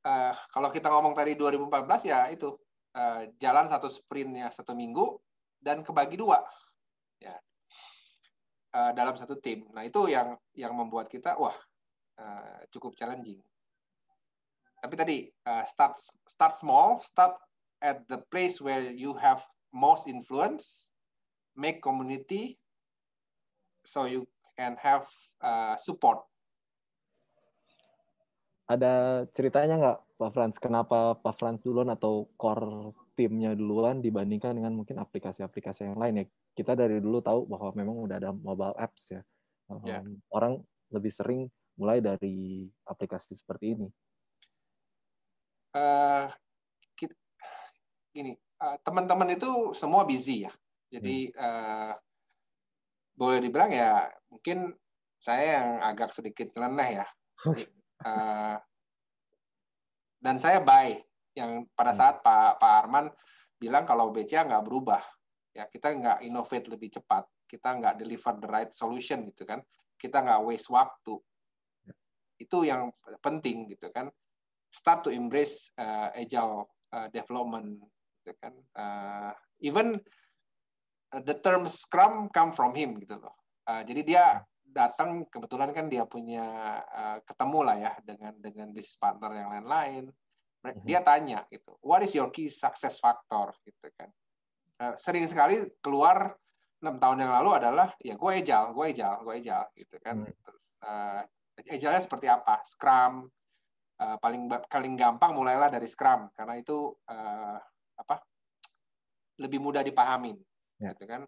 Speaker 1: uh, kalau kita ngomong tadi 2014 ya itu uh, jalan satu sprintnya satu minggu dan kebagi dua ya uh, dalam satu tim. Nah itu yang yang membuat kita wah uh, cukup challenging. Tapi tadi uh, start start small, start at the place where you have most influence, make community, so you and have uh, support.
Speaker 2: Ada ceritanya nggak Pak Franz? Kenapa Pak Franz duluan atau core timnya duluan dibandingkan dengan mungkin aplikasi-aplikasi yang lain ya? Kita dari dulu tahu bahwa memang udah ada mobile apps ya. Um, yeah. Orang lebih sering mulai dari aplikasi seperti ini.
Speaker 1: Uh, kita, gini, uh, teman-teman uh, itu semua busy ya. Jadi hmm. uh, boleh dibilang ya mungkin saya yang agak sedikit leneh ya. Eh, dan saya baik yang pada saat hmm. Pak Pak Arman bilang kalau BCA nggak berubah ya kita nggak innovate lebih cepat kita nggak deliver the right solution gitu kan kita nggak waste waktu itu yang penting gitu kan start to embrace uh, agile uh, development gitu kan uh, even the term Scrum come from him gitu loh. Uh, jadi dia hmm. datang kebetulan kan dia punya uh, ketemu lah ya dengan dengan bisnis partner yang lain-lain. Nah, hmm. Dia tanya gitu, what is your key success factor gitu kan. Uh, sering sekali keluar enam tahun yang lalu adalah ya gue ejal, gue ejal, gue ejal gitu kan. Hmm. Uh, ejalnya seperti apa? Scrum uh, paling paling gampang mulailah dari Scrum karena itu uh, apa? lebih mudah dipahamin ya. gitu kan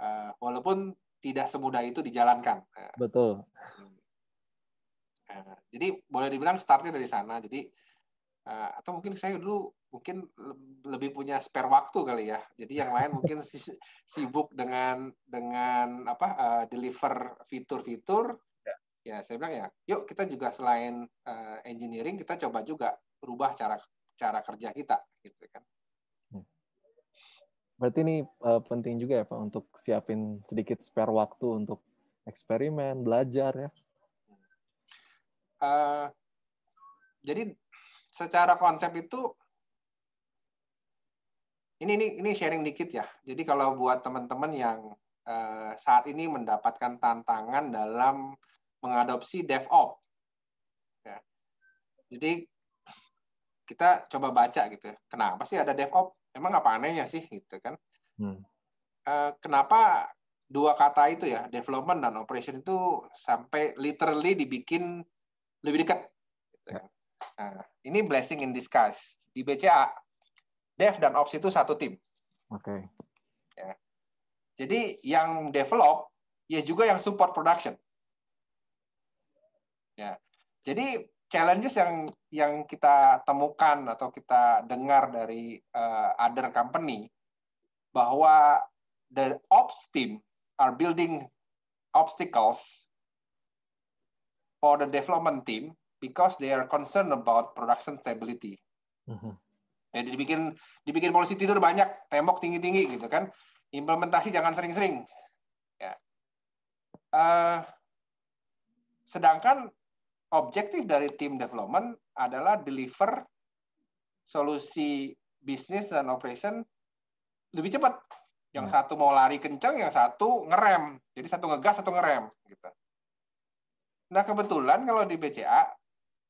Speaker 1: uh, walaupun tidak semudah itu dijalankan nah, betul uh, jadi boleh dibilang startnya dari sana jadi uh, atau mungkin saya dulu mungkin lebih punya spare waktu kali ya jadi yang lain mungkin sibuk dengan dengan apa uh, deliver fitur-fitur ya. ya saya bilang ya yuk kita juga selain uh, engineering kita coba juga rubah cara cara kerja kita gitu kan
Speaker 2: Berarti ini uh, penting juga ya Pak untuk siapin sedikit spare waktu untuk eksperimen, belajar ya.
Speaker 1: Uh, jadi secara konsep itu ini ini ini sharing dikit ya. Jadi kalau buat teman-teman yang uh, saat ini mendapatkan tantangan dalam mengadopsi DevOps, ya. jadi kita coba baca gitu. Ya, kenapa sih ada DevOps? emang apa anehnya sih gitu kan hmm. Eh, kenapa dua kata itu ya development dan operation itu sampai literally dibikin lebih dekat gitu kan. ya. nah, ini blessing in disguise di BCA dev dan ops itu satu tim oke okay. ya. jadi yang develop ya juga yang support production ya jadi challenges yang yang kita temukan atau kita dengar dari uh, other company bahwa the ops team are building obstacles for the development team because they are concerned about production stability. Mm-hmm. Jadi ya, dibikin dibikin polisi tidur banyak, tembok tinggi-tinggi gitu kan. Implementasi jangan sering-sering. Ya. Uh, sedangkan objektif dari tim development adalah deliver solusi bisnis dan operation lebih cepat. Yang hmm. satu mau lari kencang, yang satu ngerem. Jadi satu ngegas, satu ngerem. Gitu. Nah kebetulan kalau di BCA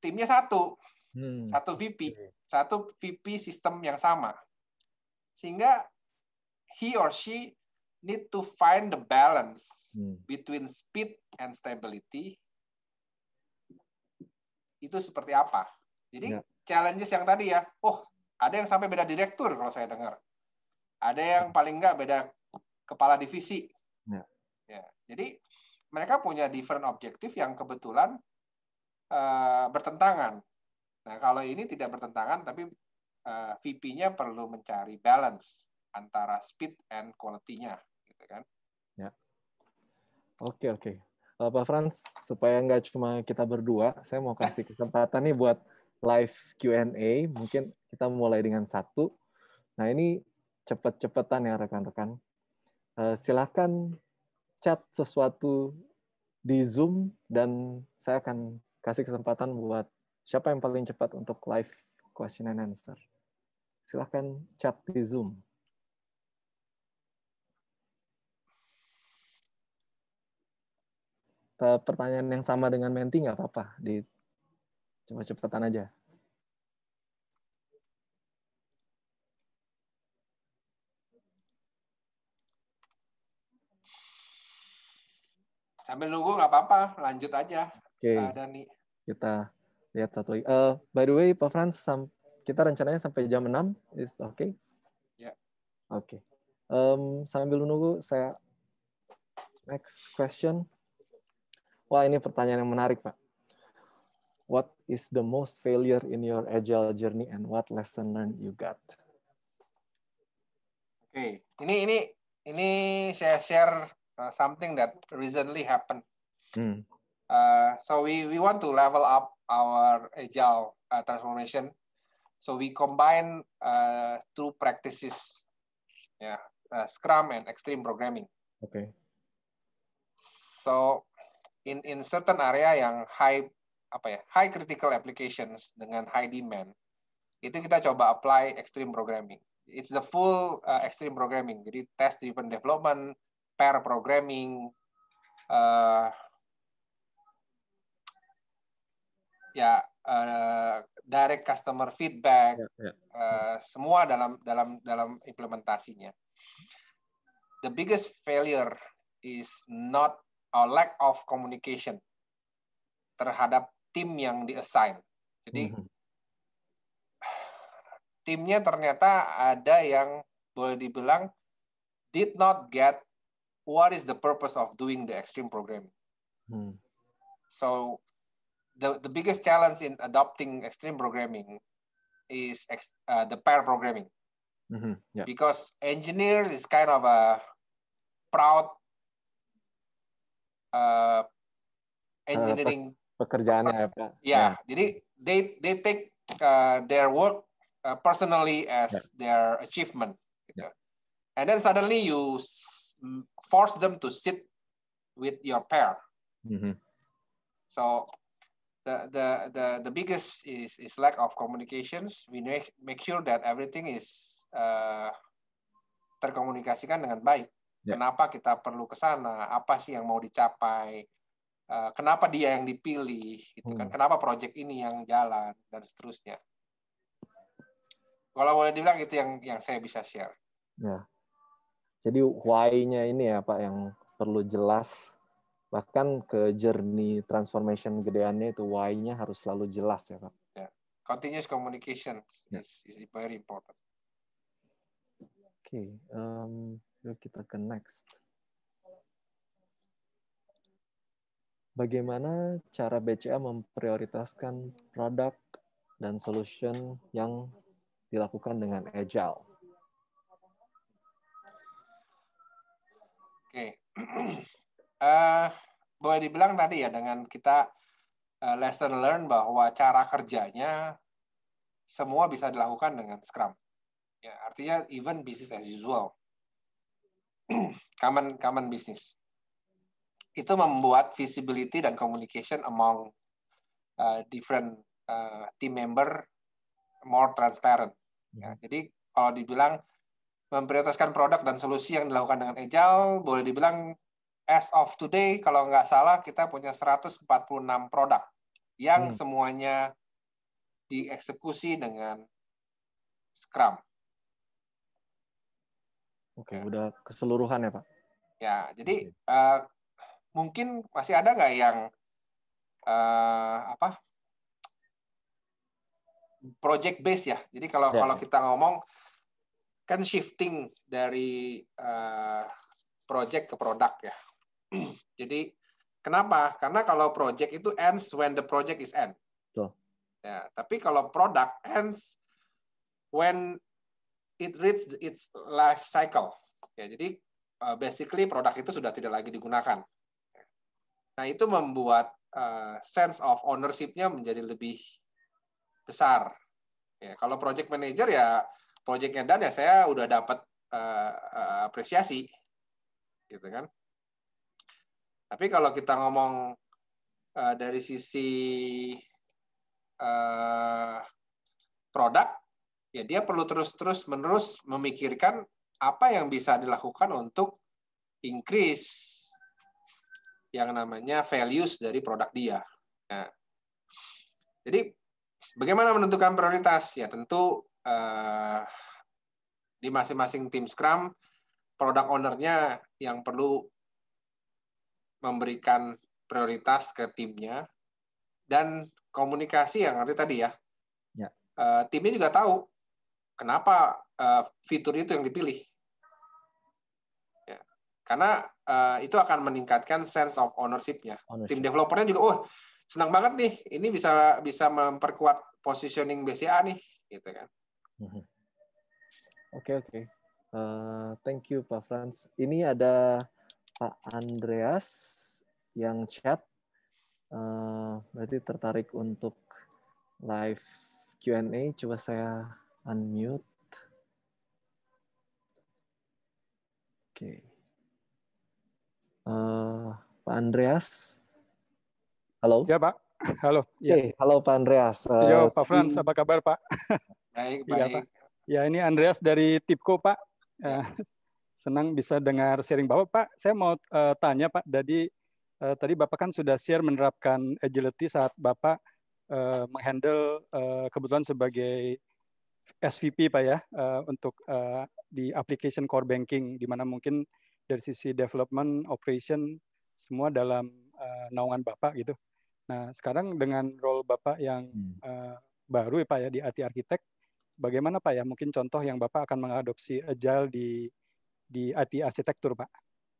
Speaker 1: timnya satu, hmm. satu VP, satu VP sistem yang sama, sehingga he or she need to find the balance hmm. between speed and stability itu seperti apa. Jadi ya. challenges yang tadi ya, oh ada yang sampai beda direktur kalau saya dengar, ada yang ya. paling nggak beda kepala divisi. Ya. Ya. Jadi mereka punya different objektif yang kebetulan uh, bertentangan. Nah kalau ini tidak bertentangan, tapi uh, eh, VP-nya perlu mencari balance antara speed and quality-nya, gitu kan.
Speaker 2: Ya. Oke okay, oke. Okay. Pak Frans, supaya nggak cuma kita berdua, saya mau kasih kesempatan nih buat live Q&A. Mungkin kita mulai dengan satu. Nah ini cepet-cepetan ya rekan-rekan. Uh, eh, silakan chat sesuatu di Zoom dan saya akan kasih kesempatan buat siapa yang paling cepat untuk live question and answer. Silahkan chat di Zoom. pertanyaan yang sama dengan Menti nggak apa-apa. Di coba cepetan aja.
Speaker 1: Sambil nunggu nggak apa-apa, lanjut aja. Oke. Okay.
Speaker 2: Kita lihat satu lagi. Uh, by the way, Pak Frans, kita rencananya sampai jam 6. Is okay? Ya. Yeah. Oke. Okay. Um, sambil nunggu, saya next question. Wah, ini pertanyaan yang menarik, Pak. What is the most failure in your agile journey and what lesson learned you got?
Speaker 1: Oke, okay. ini ini ini saya share uh, something that recently happened. Hmm. Uh, so we we want to level up our agile uh, transformation. So we combine uh, two practices, yeah, uh, Scrum and Extreme Programming. Okay. So in in certain area yang high apa ya high critical applications dengan high demand itu kita coba apply extreme programming it's the full uh, extreme programming jadi test driven development pair programming uh, ya uh, direct customer feedback yeah, yeah. Uh, semua dalam dalam dalam implementasinya the biggest failure is not a uh, lack of communication terhadap tim yang diassign. Jadi mm-hmm. timnya ternyata ada yang boleh dibilang did not get what is the purpose of doing the extreme programming. Mm. So the the biggest challenge in adopting extreme programming is ex, uh, the pair programming. Mm-hmm. Yeah. Because engineers is kind of a proud uh, engineering
Speaker 2: pekerjaannya ya, ya
Speaker 1: Ya, jadi they they take uh, their work uh, personally as yeah. their achievement gitu. Yeah. And then suddenly you force them to sit with your pair. Mm -hmm. So the, the the the biggest is is lack of communications. We make make sure that everything is uh, terkomunikasikan dengan baik. Ya. Kenapa kita perlu ke sana? Apa sih yang mau dicapai? Eh, kenapa dia yang dipilih? Gitu kan? Hmm. Kenapa proyek ini yang jalan dan seterusnya? Kalau boleh dibilang itu yang yang saya bisa share.
Speaker 2: Ya. Jadi why-nya ini ya Pak yang perlu jelas bahkan ke journey transformation gedeannya itu why-nya harus selalu jelas ya Pak.
Speaker 1: Ya. Continuous communication is, ya. is very important.
Speaker 2: Oke, okay. um, Yuk kita ke next. Bagaimana cara BCA memprioritaskan produk dan solution yang dilakukan dengan agile?
Speaker 1: Oke, okay. uh, eh, boleh dibilang tadi ya dengan kita uh, lesson learn bahwa cara kerjanya semua bisa dilakukan dengan Scrum. Ya, artinya even business as usual common common business. Itu membuat visibility dan communication among uh, different uh, team member more transparent. Ya, hmm. jadi kalau dibilang memprioritaskan produk dan solusi yang dilakukan dengan agile, boleh dibilang as of today kalau nggak salah kita punya 146 produk yang hmm. semuanya dieksekusi dengan Scrum. Oke, okay,
Speaker 2: udah keseluruhan ya Pak.
Speaker 1: Ya, jadi uh, mungkin masih ada nggak yang uh, apa project base ya. Jadi kalau ya. kalau kita ngomong kan shifting dari uh, project ke produk ya. Jadi kenapa? Karena kalau project itu ends when the project is end. Tuh. Ya, tapi kalau product ends when it reads its life cycle. Ya, jadi uh, basically produk itu sudah tidak lagi digunakan. Nah, itu membuat uh, sense of ownership-nya menjadi lebih besar. Ya, kalau project manager ya projectnya dan ya saya udah dapat uh, uh, apresiasi gitu kan. Tapi kalau kita ngomong uh, dari sisi uh, produk ya dia perlu terus-terus menerus memikirkan apa yang bisa dilakukan untuk increase yang namanya values dari produk dia. Nah, jadi bagaimana menentukan prioritas? Ya tentu eh, di masing-masing tim Scrum, produk ownernya yang perlu memberikan prioritas ke timnya dan komunikasi yang nanti tadi ya. ya. Eh, timnya juga tahu kenapa eh, fitur itu yang dipilih. Ya, karena uh, itu akan meningkatkan sense of ownership-nya. Ownership. Tim developernya juga, oh senang banget nih, ini bisa bisa memperkuat positioning BCA nih, gitu kan. Mm-hmm.
Speaker 2: Oke oke, okay, okay. uh, eh, thank you Pak Franz. Ini ada Pak Andreas yang chat, uh, berarti tertarik untuk live Q&A. Coba saya unmute. Oke. Okay. Uh, eh, Pak Andreas. Halo. Ya, Pak. Halo. Ya. Okay. Halo Pak Andreas. Uh, Yo, Pak Frans, apa
Speaker 1: kabar, Pak? Baik, iya, baik. Ya, Pak.
Speaker 2: ya ini Andreas dari Tipco, Pak. Ya. Eh, senang bisa dengar sharing Bapak, Pak. Saya mau uh, tanya, Pak, dari uh, tadi Bapak kan sudah share menerapkan agility saat Bapak uh, menghandle uh, kebetulan sebagai SVP Pak ya uh, untuk uh, di application core banking di mana mungkin dari sisi development operation semua dalam uh, naungan Bapak gitu. Nah, sekarang dengan role Bapak yang uh, baru ya Pak ya di IT Architect, bagaimana Pak ya mungkin contoh yang Bapak akan mengadopsi agile di di IT arsitektur Pak,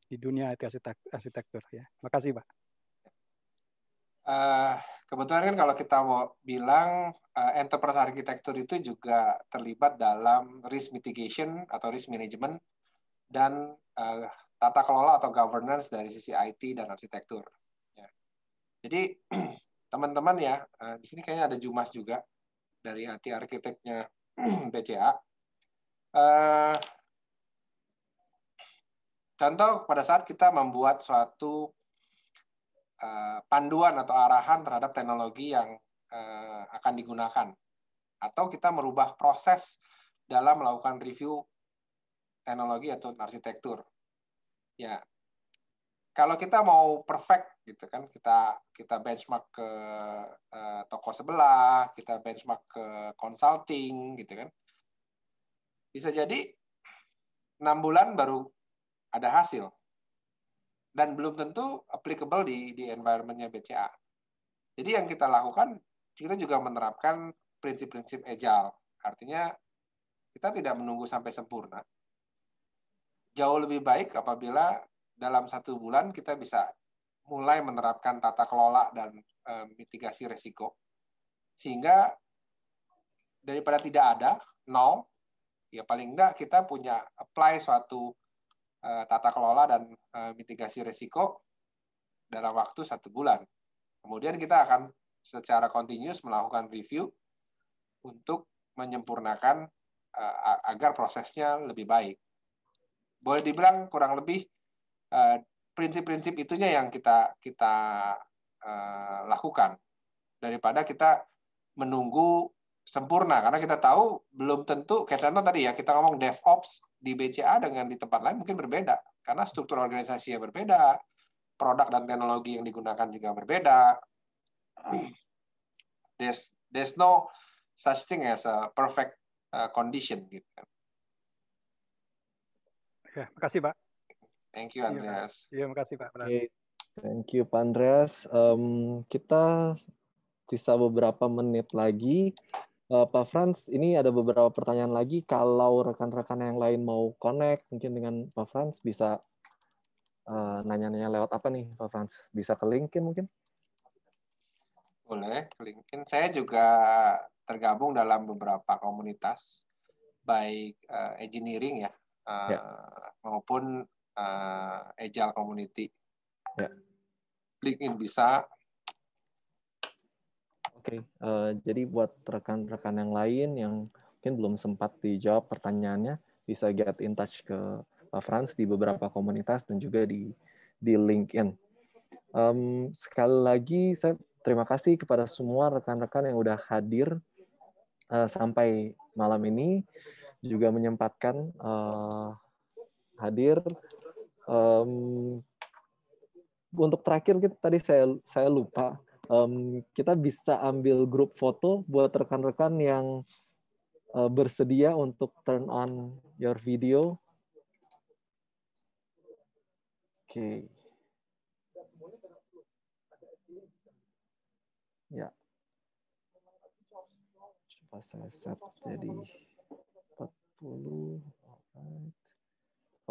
Speaker 2: di dunia IT arsitektur ya. Makasih Pak.
Speaker 1: Eh, kebetulan kan kalau kita mau bilang uh, enterprise architecture itu juga terlibat dalam risk mitigation atau risk management dan uh, tata kelola atau governance dari sisi IT dan arsitektur. Ya. Jadi teman-teman ya, uh, di sini kayaknya ada Jumas juga dari IT arsiteknya BCA. Uh, contoh pada saat kita membuat suatu Eh, panduan atau arahan terhadap teknologi yang eh, akan digunakan atau kita merubah proses dalam melakukan review teknologi atau arsitektur. Ya. Kalau kita mau perfect gitu kan, kita kita benchmark ke uh, toko sebelah, kita benchmark ke consulting gitu kan. Bisa jadi enam bulan baru ada hasil dan belum tentu applicable di di environmentnya BCA. Jadi yang kita lakukan kita juga menerapkan prinsip-prinsip agile. Artinya kita tidak menunggu sampai sempurna. Jauh lebih baik apabila dalam satu bulan kita bisa mulai menerapkan tata kelola dan e, mitigasi resiko sehingga daripada tidak ada nol ya paling enggak kita punya apply suatu Eh, tata kelola dan eh, mitigasi risiko dalam waktu satu bulan. Kemudian kita akan secara continuous melakukan review untuk menyempurnakan eh, agar prosesnya lebih baik. Boleh dibilang kurang lebih prinsip-prinsip itunya yang kita kita lakukan daripada kita menunggu sempurna karena kita tahu belum tentu kayak contoh tadi ya kita ngomong DevOps di BCA dengan di tempat lain mungkin berbeda karena struktur organisasi yang berbeda, produk dan teknologi yang digunakan juga berbeda. There's there's no such thing as a perfect uh, condition gitu kan. ya, kasih Pak. Thank you iya, Andreas. Iya, terima kasih Pak. Okay.
Speaker 2: Thank you Pak Andreas. Um, kita sisa beberapa menit lagi. Uh, Pak Franz, ini ada beberapa pertanyaan lagi. Kalau rekan-rekan yang lain mau connect mungkin dengan Pak Franz bisa nanya eh, nanya-nanya lewat apa nih Pak Franz? Bisa ke LinkedIn mungkin?
Speaker 1: Boleh, ke LinkedIn. Saya juga tergabung dalam beberapa komunitas, baik uh, engineering ya, uh, ya. maupun uh, agile community. Ya. LinkedIn bisa,
Speaker 2: Oke, okay. uh, eh, jadi buat rekan-rekan yang lain yang mungkin belum sempat dijawab pertanyaannya, bisa get in touch ke Pak eh, Frans di beberapa komunitas dan juga di di LinkedIn. Um, sekali lagi saya terima kasih kepada semua rekan-rekan yang sudah hadir uh, sampai malam ini juga menyempatkan uh, hadir. Um, untuk terakhir tadi saya saya lupa um, kita bisa ambil grup foto buat rekan-rekan yang uh, bersedia untuk turn on your video. Oke. Okay. Ya. Coba saya set jadi 40.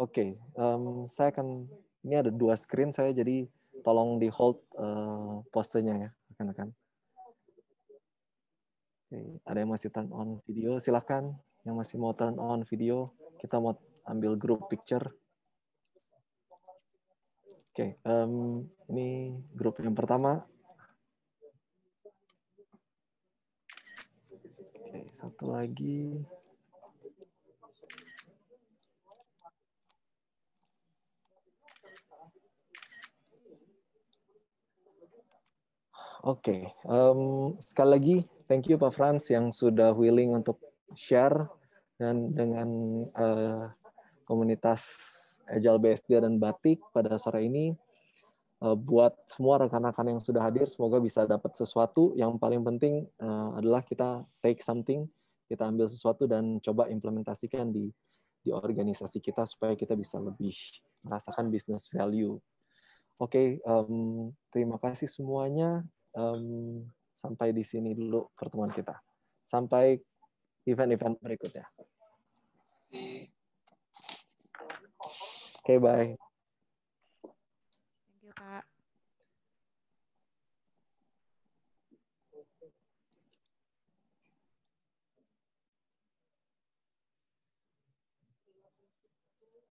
Speaker 2: Oke, okay. um, saya akan ini ada dua screen saya jadi tolong di hold uh, posenya ya rekan-rekan. Oke, ada yang masih turn on video silahkan. Yang masih mau turn on video kita mau ambil grup picture. Oke, um, ini grup yang pertama. Oke, satu lagi. Oke, okay. um, sekali lagi thank you Pak Franz yang sudah willing untuk share dan dengan uh, komunitas Agile BSD dan Batik pada sore ini. Uh, buat semua rekan-rekan yang sudah hadir, semoga bisa dapat sesuatu. Yang paling penting uh, adalah kita take something, kita ambil sesuatu dan coba implementasikan di di organisasi kita supaya kita bisa lebih merasakan business value. Oke, okay, um, terima kasih semuanya um, sampai di sini dulu pertemuan kita. Sampai event-event berikutnya. Oke, okay, bye.